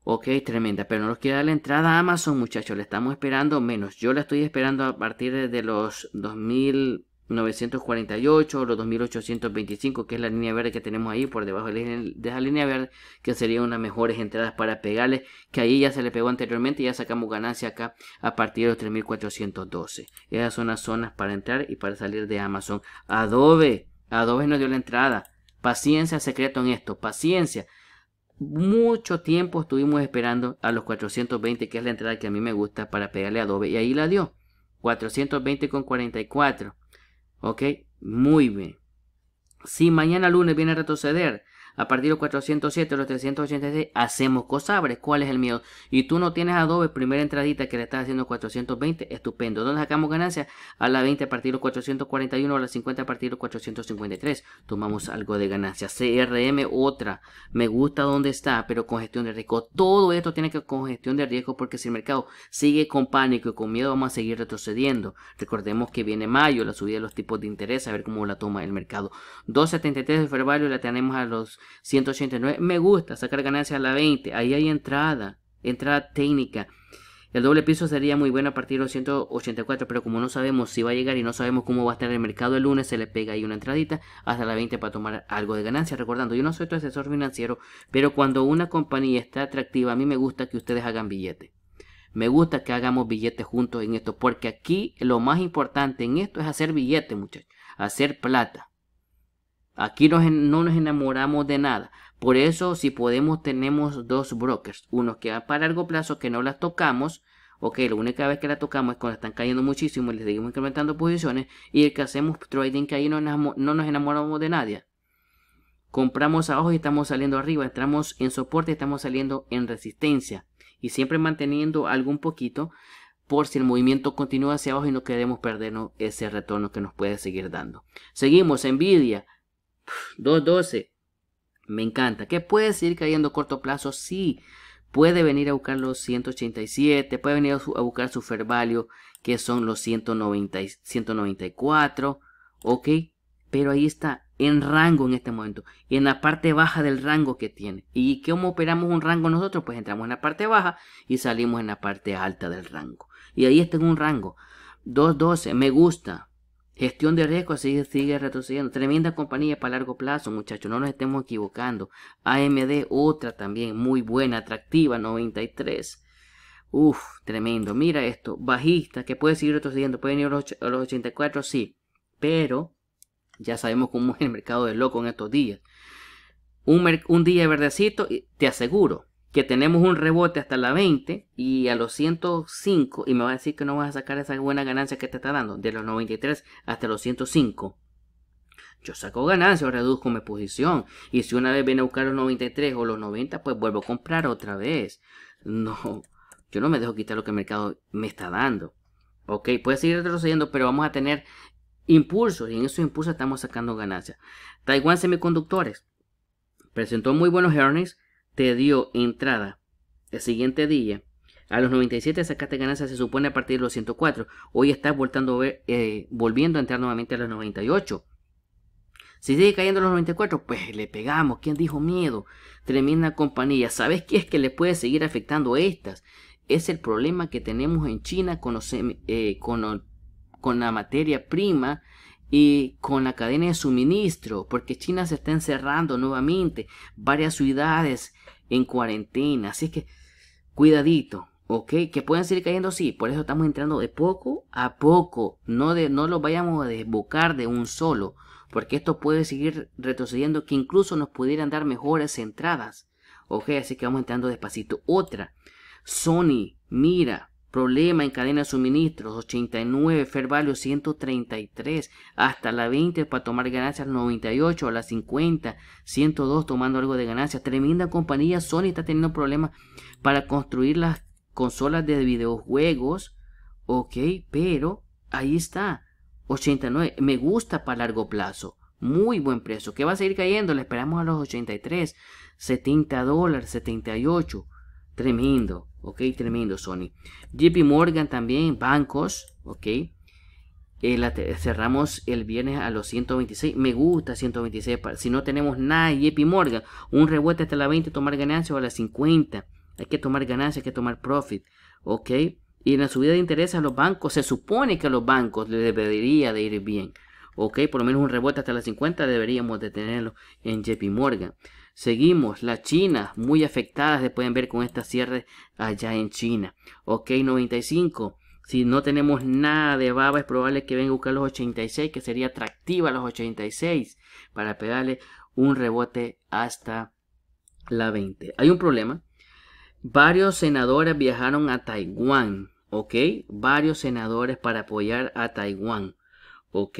Ok, tremenda, pero no nos queda la entrada a Amazon, muchachos. Le estamos esperando menos. Yo la estoy esperando a partir de los 2000. 948, los 2825, que es la línea verde que tenemos ahí por debajo de esa línea verde, que serían unas mejores entradas para pegarle, que ahí ya se le pegó anteriormente y ya sacamos ganancia acá a partir de los 3412. Esas son las zonas para entrar y para salir de Amazon. Adobe, Adobe nos dio la entrada. Paciencia secreto en esto, paciencia. Mucho tiempo estuvimos esperando a los 420, que es la entrada que a mí me gusta para pegarle a Adobe, y ahí la dio. 420 con 44. ¿Ok? Muy bien. Si mañana lunes viene a retroceder, a partir de los 407 los 386 hacemos cosabres. ¿Cuál es el miedo? Y tú no tienes Adobe, primera entradita que le estás haciendo 420, estupendo. ¿Dónde sacamos ganancias? A la 20 a partir de los 441 a la 50 a partir de los 453. Tomamos algo de ganancia. CRM, otra. Me gusta dónde está, pero con gestión de riesgo. Todo esto tiene que con gestión de riesgo porque si el mercado sigue con pánico y con miedo vamos a seguir retrocediendo. Recordemos que viene mayo, la subida de los tipos de interés, a ver cómo la toma el mercado. 273 de febrero la tenemos a los 189 me gusta, sacar ganancias a la 20, ahí hay entrada, entrada técnica. El doble piso sería muy bueno a partir de los 184, pero como no sabemos si va a llegar y no sabemos cómo va a estar el mercado el lunes, se le pega ahí una entradita hasta la 20 para tomar algo de ganancia. Recordando, yo no soy tu asesor financiero, pero cuando una compañía está atractiva, a mí me gusta que ustedes hagan billetes Me gusta que hagamos billetes juntos en esto, porque aquí lo más importante en esto es hacer billetes, muchachos, hacer plata. Aquí no nos enamoramos de nada. Por eso, si podemos, tenemos dos brokers. Uno que va para largo plazo, que no las tocamos. Ok, la única vez que la tocamos es cuando están cayendo muchísimo y les seguimos incrementando posiciones. Y el que hacemos trading que ahí no, nos enamoramos de nadie. Compramos abajo y estamos saliendo arriba. Entramos en soporte y estamos saliendo en resistencia. Y siempre manteniendo algún poquito por si el movimiento continúa hacia abajo y no queremos perdernos ese retorno que nos puede seguir dando. Seguimos, Envidia. 2.12. Me encanta. que puede seguir cayendo corto plazo? Sí. Puede venir a buscar los 187, puede venir a buscar su fair que son los 190, 194, ¿ok? Pero ahí está, en rango en este momento, y en la parte baja del rango que tiene. ¿Y cómo operamos un rango nosotros? Pues entramos en la parte baja y salimos en la parte alta del rango. Y ahí está en un rango. 212, me gusta, Gestión de riesgo sigue, sigue retrocediendo. Tremenda compañía para largo plazo, muchachos. No nos estemos equivocando. AMD, otra también muy buena, atractiva, 93. Uf, tremendo. Mira esto. Bajista, que puede seguir retrocediendo. Puede ir a los, los 84, sí. Pero ya sabemos cómo es el mercado de loco en estos días. Un, un día verdecito, te aseguro, que tenemos un rebote hasta la 20 y a los 105, y me va a decir que no vas a sacar esa buena ganancia que te está dando, de los 93 hasta los 105. Yo saco ganancia reduzco mi posición. Y si una vez viene a buscar los 93 o los 90, pues vuelvo a comprar otra vez. No, yo no me dejo quitar lo que el mercado me está dando. Ok, puede seguir retrocediendo, pero vamos a tener impulsos y en esos impulsos estamos sacando ganancias. Taiwán Semiconductores presentó muy buenos earnings te dio entrada el siguiente día, a los 97 sacaste ganancias, se supone a partir de los 104. Hoy estás eh, volviendo a entrar nuevamente a los 98. Si sigue cayendo a los 94, pues le pegamos. ¿Quién dijo miedo? Tremenda compañía. ¿Sabes qué es que le puede seguir afectando a estas? Es el problema que tenemos en China con, eh, con la materia prima y con la cadena de suministro, porque China se está encerrando nuevamente, varias ciudades en cuarentena. Así que cuidadito, ¿ok? Que puedan seguir cayendo, sí. Por eso estamos entrando de poco a poco. No, de, no los vayamos a desbocar de un solo. Porque esto puede seguir retrocediendo que incluso nos pudieran dar mejores entradas. Ok, así que vamos entrando despacito. Otra. Sony, mira, problema en cadena de suministros 89, fair value 133, hasta la 20 para tomar ganancias 98, a la 50, 102 tomando algo de ganancias. Tremenda compañía, Sony está teniendo problemas para construir las consolas de videojuegos, ok, pero ahí está, 89, me gusta para largo plazo. Muy buen precio, que va a seguir cayendo, le esperamos a los 83, 70 dólares, 78, tremendo ok, tremendo Sony. JP Morgan también, bancos, ok. Eh, cerramos el viernes a los 126. Me gusta 126. Si no tenemos nada, JP Morgan. Un rebote hasta la 20, tomar ganancias o a las 50. Hay que tomar ganancias, hay que tomar profit. ¿Ok? Y en la subida de intereses a los bancos, se supone que a los bancos les debería de ir bien. ¿Ok? Por lo menos un rebote hasta las 50 deberíamos de tenerlo en JP Morgan. Seguimos, la China, muy afectadas se pueden ver con estas cierre allá en China. Ok, 95. Si no tenemos nada de baba, es probable que venga a buscar los 86, que sería atractiva los 86, para pegarle un rebote hasta la 20. Hay un problema. Varios senadores viajaron a Taiwán, ¿ok? Varios senadores para apoyar a Taiwán, ¿ok?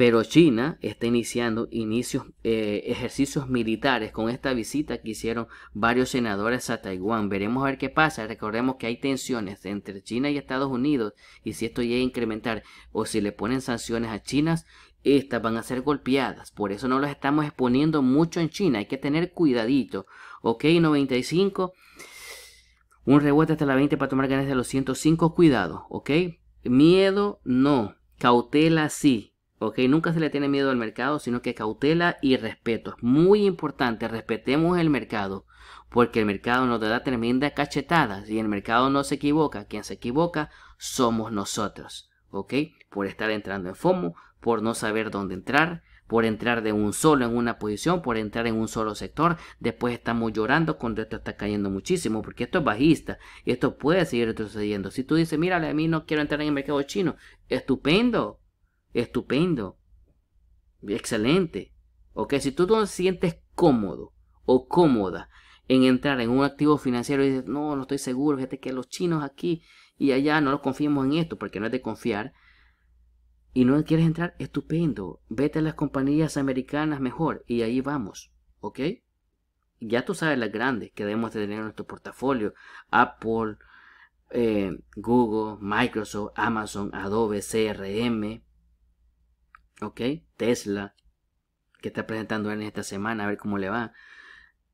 Pero China está iniciando inicios, eh, ejercicios militares con esta visita que hicieron varios senadores a Taiwán. Veremos a ver qué pasa. Recordemos que hay tensiones entre China y Estados Unidos y si esto llega a incrementar o si le ponen sanciones a China, estas van a ser golpeadas. Por eso no las estamos exponiendo mucho en China. Hay que tener cuidadito. Ok, 95. Un rebote hasta la 20 para tomar ganas de los 105. Cuidado, ok. Miedo, no. Cautela, sí. ¿ok? Nunca se le tiene miedo al mercado, sino que cautela y respeto. Es muy importante, respetemos el mercado, porque el mercado nos da tremenda cachetadas y el mercado no se equivoca. Quien se equivoca somos nosotros, ¿ok? Por estar entrando en FOMO, por no saber dónde entrar, por entrar de un solo en una posición, por entrar en un solo sector. Después estamos llorando cuando esto está cayendo muchísimo, porque esto es bajista y esto puede seguir retrocediendo. Si tú dices, mira, a mí no quiero entrar en el mercado chino, estupendo, estupendo, excelente. Ok, si tú no te sientes cómodo o cómoda en entrar en un activo financiero y dices, no, no estoy seguro, fíjate que los chinos aquí y allá no lo confiemos en esto porque no es de confiar. Y no quieres entrar, estupendo. Vete a las compañías americanas mejor y ahí vamos. ¿Ok? Ya tú sabes las grandes que debemos tener en nuestro portafolio. Apple, eh, Google, Microsoft, Amazon, Adobe, CRM, ¿ok? Tesla, que está presentando en esta semana, a ver cómo le va.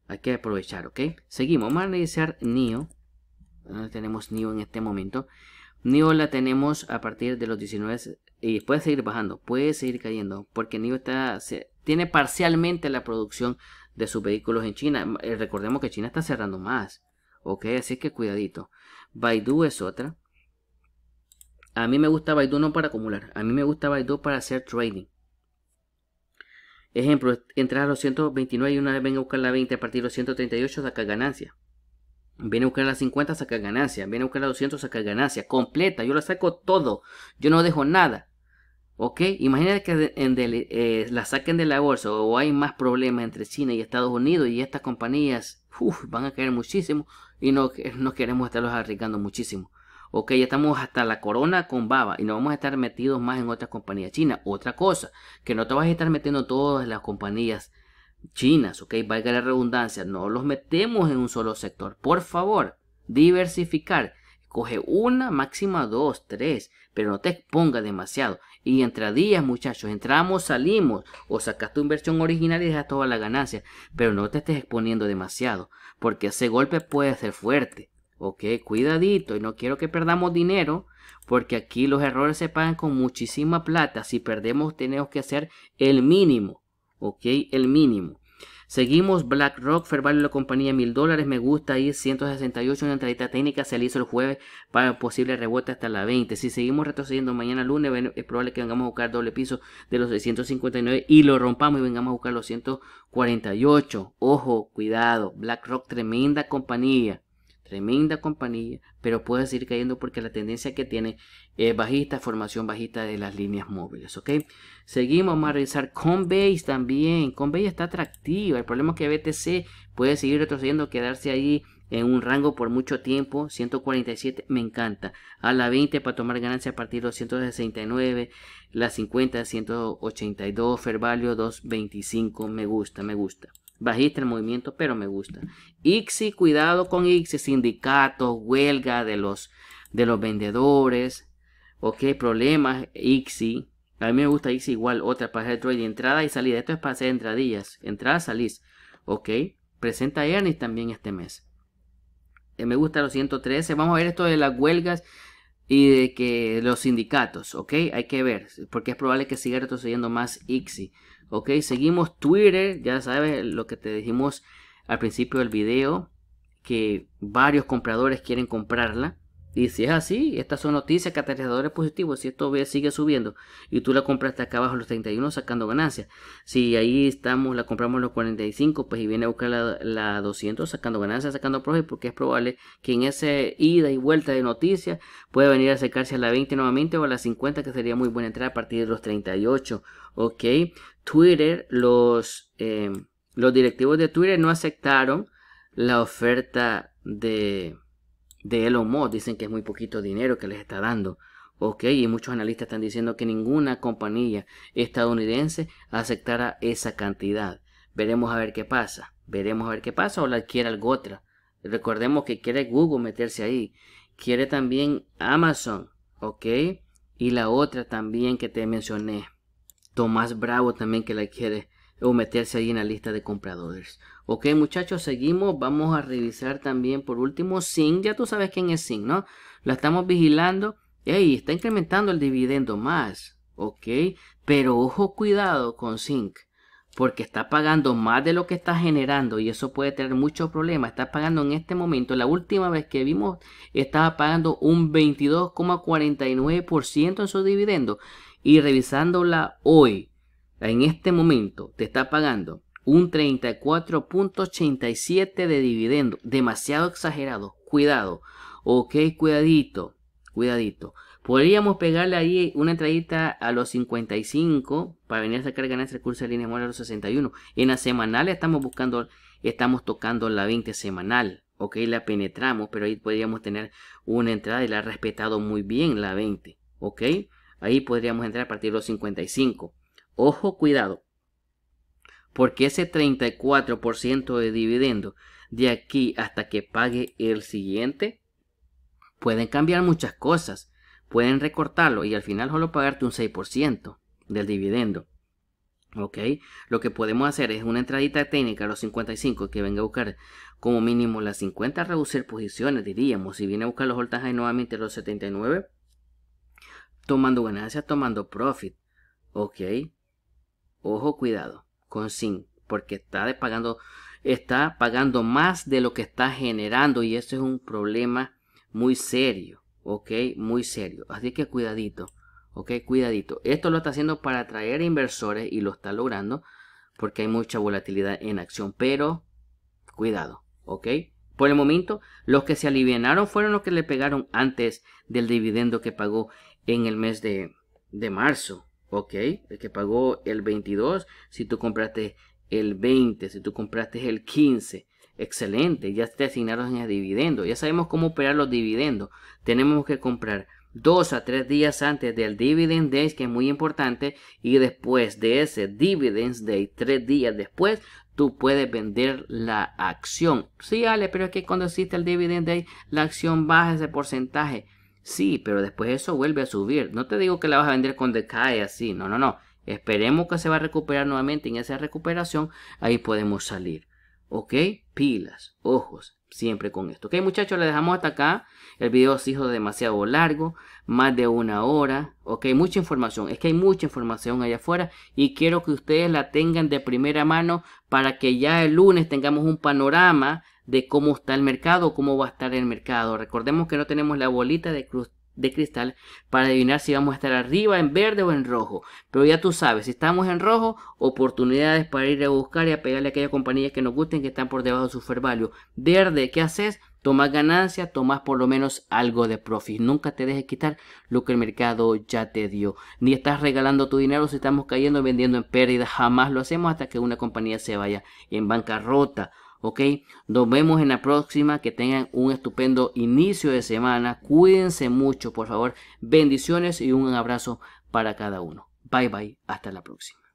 Hay que aprovechar, ¿ok? Seguimos, vamos a analizar NIO. Ah, tenemos NIO en este momento. NIO la tenemos a partir de los 19 y puede seguir bajando, puede seguir cayendo, porque NIO está, tiene parcialmente la producción de sus vehículos en China. Eh, recordemos que China está cerrando más, ¿ok? Así que cuidadito. Baidu es otra. A mí me gusta Baidu no para acumular, a mí me gusta Baidu para hacer trading. Ejemplo, entrar a los 129 y una vez venga a buscar la 20 a partir de los 138 saca ganancia. Viene a buscar la 50 saca ganancia, viene a buscar la 200 saca ganancia, completa, yo la saco todo, yo no dejo nada. ¿Ok? Imagínate que eh, la saquen de la bolsa o hay más problemas entre China y Estados Unidos y estas compañías van a caer muchísimo y no, no queremos estarlos arriesgando muchísimo. Ok, ya estamos hasta la corona con baba y no vamos a estar metidos más en otras compañías chinas. Otra cosa, que no te vas a estar metiendo todas las compañías chinas, ok, valga la redundancia, no los metemos en un solo sector. Por favor, diversificar. Coge una, máxima dos, tres, pero no te exponga demasiado. Y entre días, muchachos, entramos, salimos, o sacas tu inversión original y dejas toda la ganancia, pero no te estés exponiendo demasiado, porque ese golpe puede ser fuerte. Ok, cuidadito, y no quiero que perdamos dinero, porque aquí los errores se pagan con muchísima plata. Si perdemos, tenemos que hacer el mínimo. Ok, el mínimo. Seguimos BlackRock, de la compañía mil dólares, me gusta ir 168, una entradita técnica se le hizo el jueves para posible rebote hasta la 20. Si seguimos retrocediendo mañana lunes, es probable que vengamos a buscar doble piso de los 659 y lo rompamos y vengamos a buscar los 148. Ojo, cuidado, BlackRock, tremenda compañía tremenda compañía, pero puede seguir cayendo porque la tendencia que tiene es bajista, formación bajista de las líneas móviles, ¿ok? Seguimos, vamos a revisar Coinbase también, base está atractiva, el problema es que BTC puede seguir retrocediendo, quedarse ahí en un rango por mucho tiempo, 147 me encanta, a la 20 para tomar ganancia a partir de 269, la 50 182, Fair 225 me gusta, me gusta bajista el movimiento, pero me gusta. Ixi, cuidado con IXI, sindicatos, huelga de los, de los vendedores, ok, problemas, IXI, A mí me gusta IXI igual, otra para de entrada y salida. Esto es para hacer entradillas, entrada, salís, ok. Presenta Ernest también este mes. Eh, me gusta los 113. Vamos a ver esto de las huelgas y de que los sindicatos, ¿ok? Hay que ver, porque es probable que siga retrocediendo más Ixi, ¿ok? Seguimos Twitter, ya sabes lo que te dijimos al principio del video, que varios compradores quieren comprarla, y si es así, estas son noticias catalizadores positivos. Si esto sigue subiendo y tú la compraste acá abajo los 31 sacando ganancias. Si ahí estamos, la compramos los 45, pues y viene a buscar la, 200 sacando ganancias, sacando profit, porque es probable que en esa ida y vuelta de noticias pueda venir a acercarse a la 20 nuevamente o a la 50, que sería muy buena entrada a partir de los 38. Ok, Twitter, los, eh, los directivos de Twitter no aceptaron la oferta de de Elon Musk. Dicen que es muy poquito dinero que les está dando. Ok, y muchos analistas están diciendo que ninguna compañía estadounidense aceptará esa cantidad. Veremos a ver qué pasa. Veremos a ver qué pasa o la quiere algo otra. Recordemos que quiere Google meterse ahí. Quiere también Amazon. Ok. Y la otra también que te mencioné. Tomás Bravo también que la quiere o meterse ahí en la lista de compradores. Ok, muchachos, seguimos. Vamos a revisar también por último SIN. Ya tú sabes quién es Zinc, ¿no? La estamos vigilando. Y ahí está incrementando el dividendo más. Ok, pero ojo, cuidado con Zinc Porque está pagando más de lo que está generando y eso puede tener muchos problemas. Está pagando en este momento, la última vez que vimos, estaba pagando un 22,49% en su dividendo. Y revisándola hoy, en este momento te está pagando un 34.87 de dividendo. Demasiado exagerado. Cuidado. Ok, cuidadito. Cuidadito. Podríamos pegarle ahí una entradita a los 55 para venir a sacar ganancias curso de línea a los 61. En la semanal estamos buscando, estamos tocando la 20 semanal. Ok, la penetramos, pero ahí podríamos tener una entrada y la ha respetado muy bien la 20. Ok, ahí podríamos entrar a partir de los 55. Ojo, cuidado. Porque ese 34% de dividendo de aquí hasta que pague el siguiente, pueden cambiar muchas cosas. Pueden recortarlo y al final solo pagarte un 6% del dividendo. ¿Ok? Lo que podemos hacer es una entradita técnica a los 55 que venga a buscar como mínimo las 50, reducir posiciones, diríamos. Si viene a buscar los voltajes nuevamente los 79, tomando ganancias, tomando profit. ¿Ok? Ojo, cuidado con sin, porque está pagando, está pagando más de lo que está generando y eso es un problema muy serio, ¿ok? Muy serio. Así que cuidadito, ¿ok? Cuidadito. Esto lo está haciendo para atraer inversores y lo está logrando porque hay mucha volatilidad en acción, pero cuidado, ¿ok? Por el momento, los que se aliviaron fueron los que le pegaron antes del dividendo que pagó en el mes de, de marzo, ¿ok? El que pagó el 22, si tú compraste el 20, si tú compraste el 15, excelente, ya te asignaron el dividendo, ya sabemos cómo operar los dividendos, tenemos que comprar dos a tres días antes del dividend day, que es muy importante, y después de ese dividend day, tres días después, tú puedes vender la acción. Sí, Ale, pero es que cuando existe el dividend day, la acción baja ese porcentaje. Sí, pero después eso vuelve a subir. No te digo que la vas a vender cuando cae así, no, no, no. Esperemos que se va a recuperar nuevamente. En esa recuperación, ahí podemos salir. ¿Ok? Pilas, ojos, siempre con esto. ¿Ok, muchachos? Le dejamos hasta acá. El video se hizo demasiado largo, más de una hora. ¿Ok? Mucha información. Es que hay mucha información allá afuera y quiero que ustedes la tengan de primera mano para que ya el lunes tengamos un panorama de cómo está el mercado, cómo va a estar el mercado. Recordemos que no tenemos la bolita de, de cristal para adivinar si vamos a estar arriba en verde o en rojo. Pero ya tú sabes, si estamos en rojo, oportunidades para ir a buscar y a pegarle a aquellas compañías que nos gusten que están por debajo de su fair value. Verde, ¿qué haces? Tomas ganancia, tomas por lo menos algo de profit. Nunca te dejes quitar lo que el mercado ya te dio. Ni estás regalando tu dinero si estamos cayendo vendiendo en pérdida. Jamás lo hacemos hasta que una compañía se vaya en bancarrota ¿ok? Nos vemos en la próxima, que tengan un estupendo inicio de semana, cuídense mucho, por favor, bendiciones y un abrazo para cada uno. Bye bye, hasta la próxima.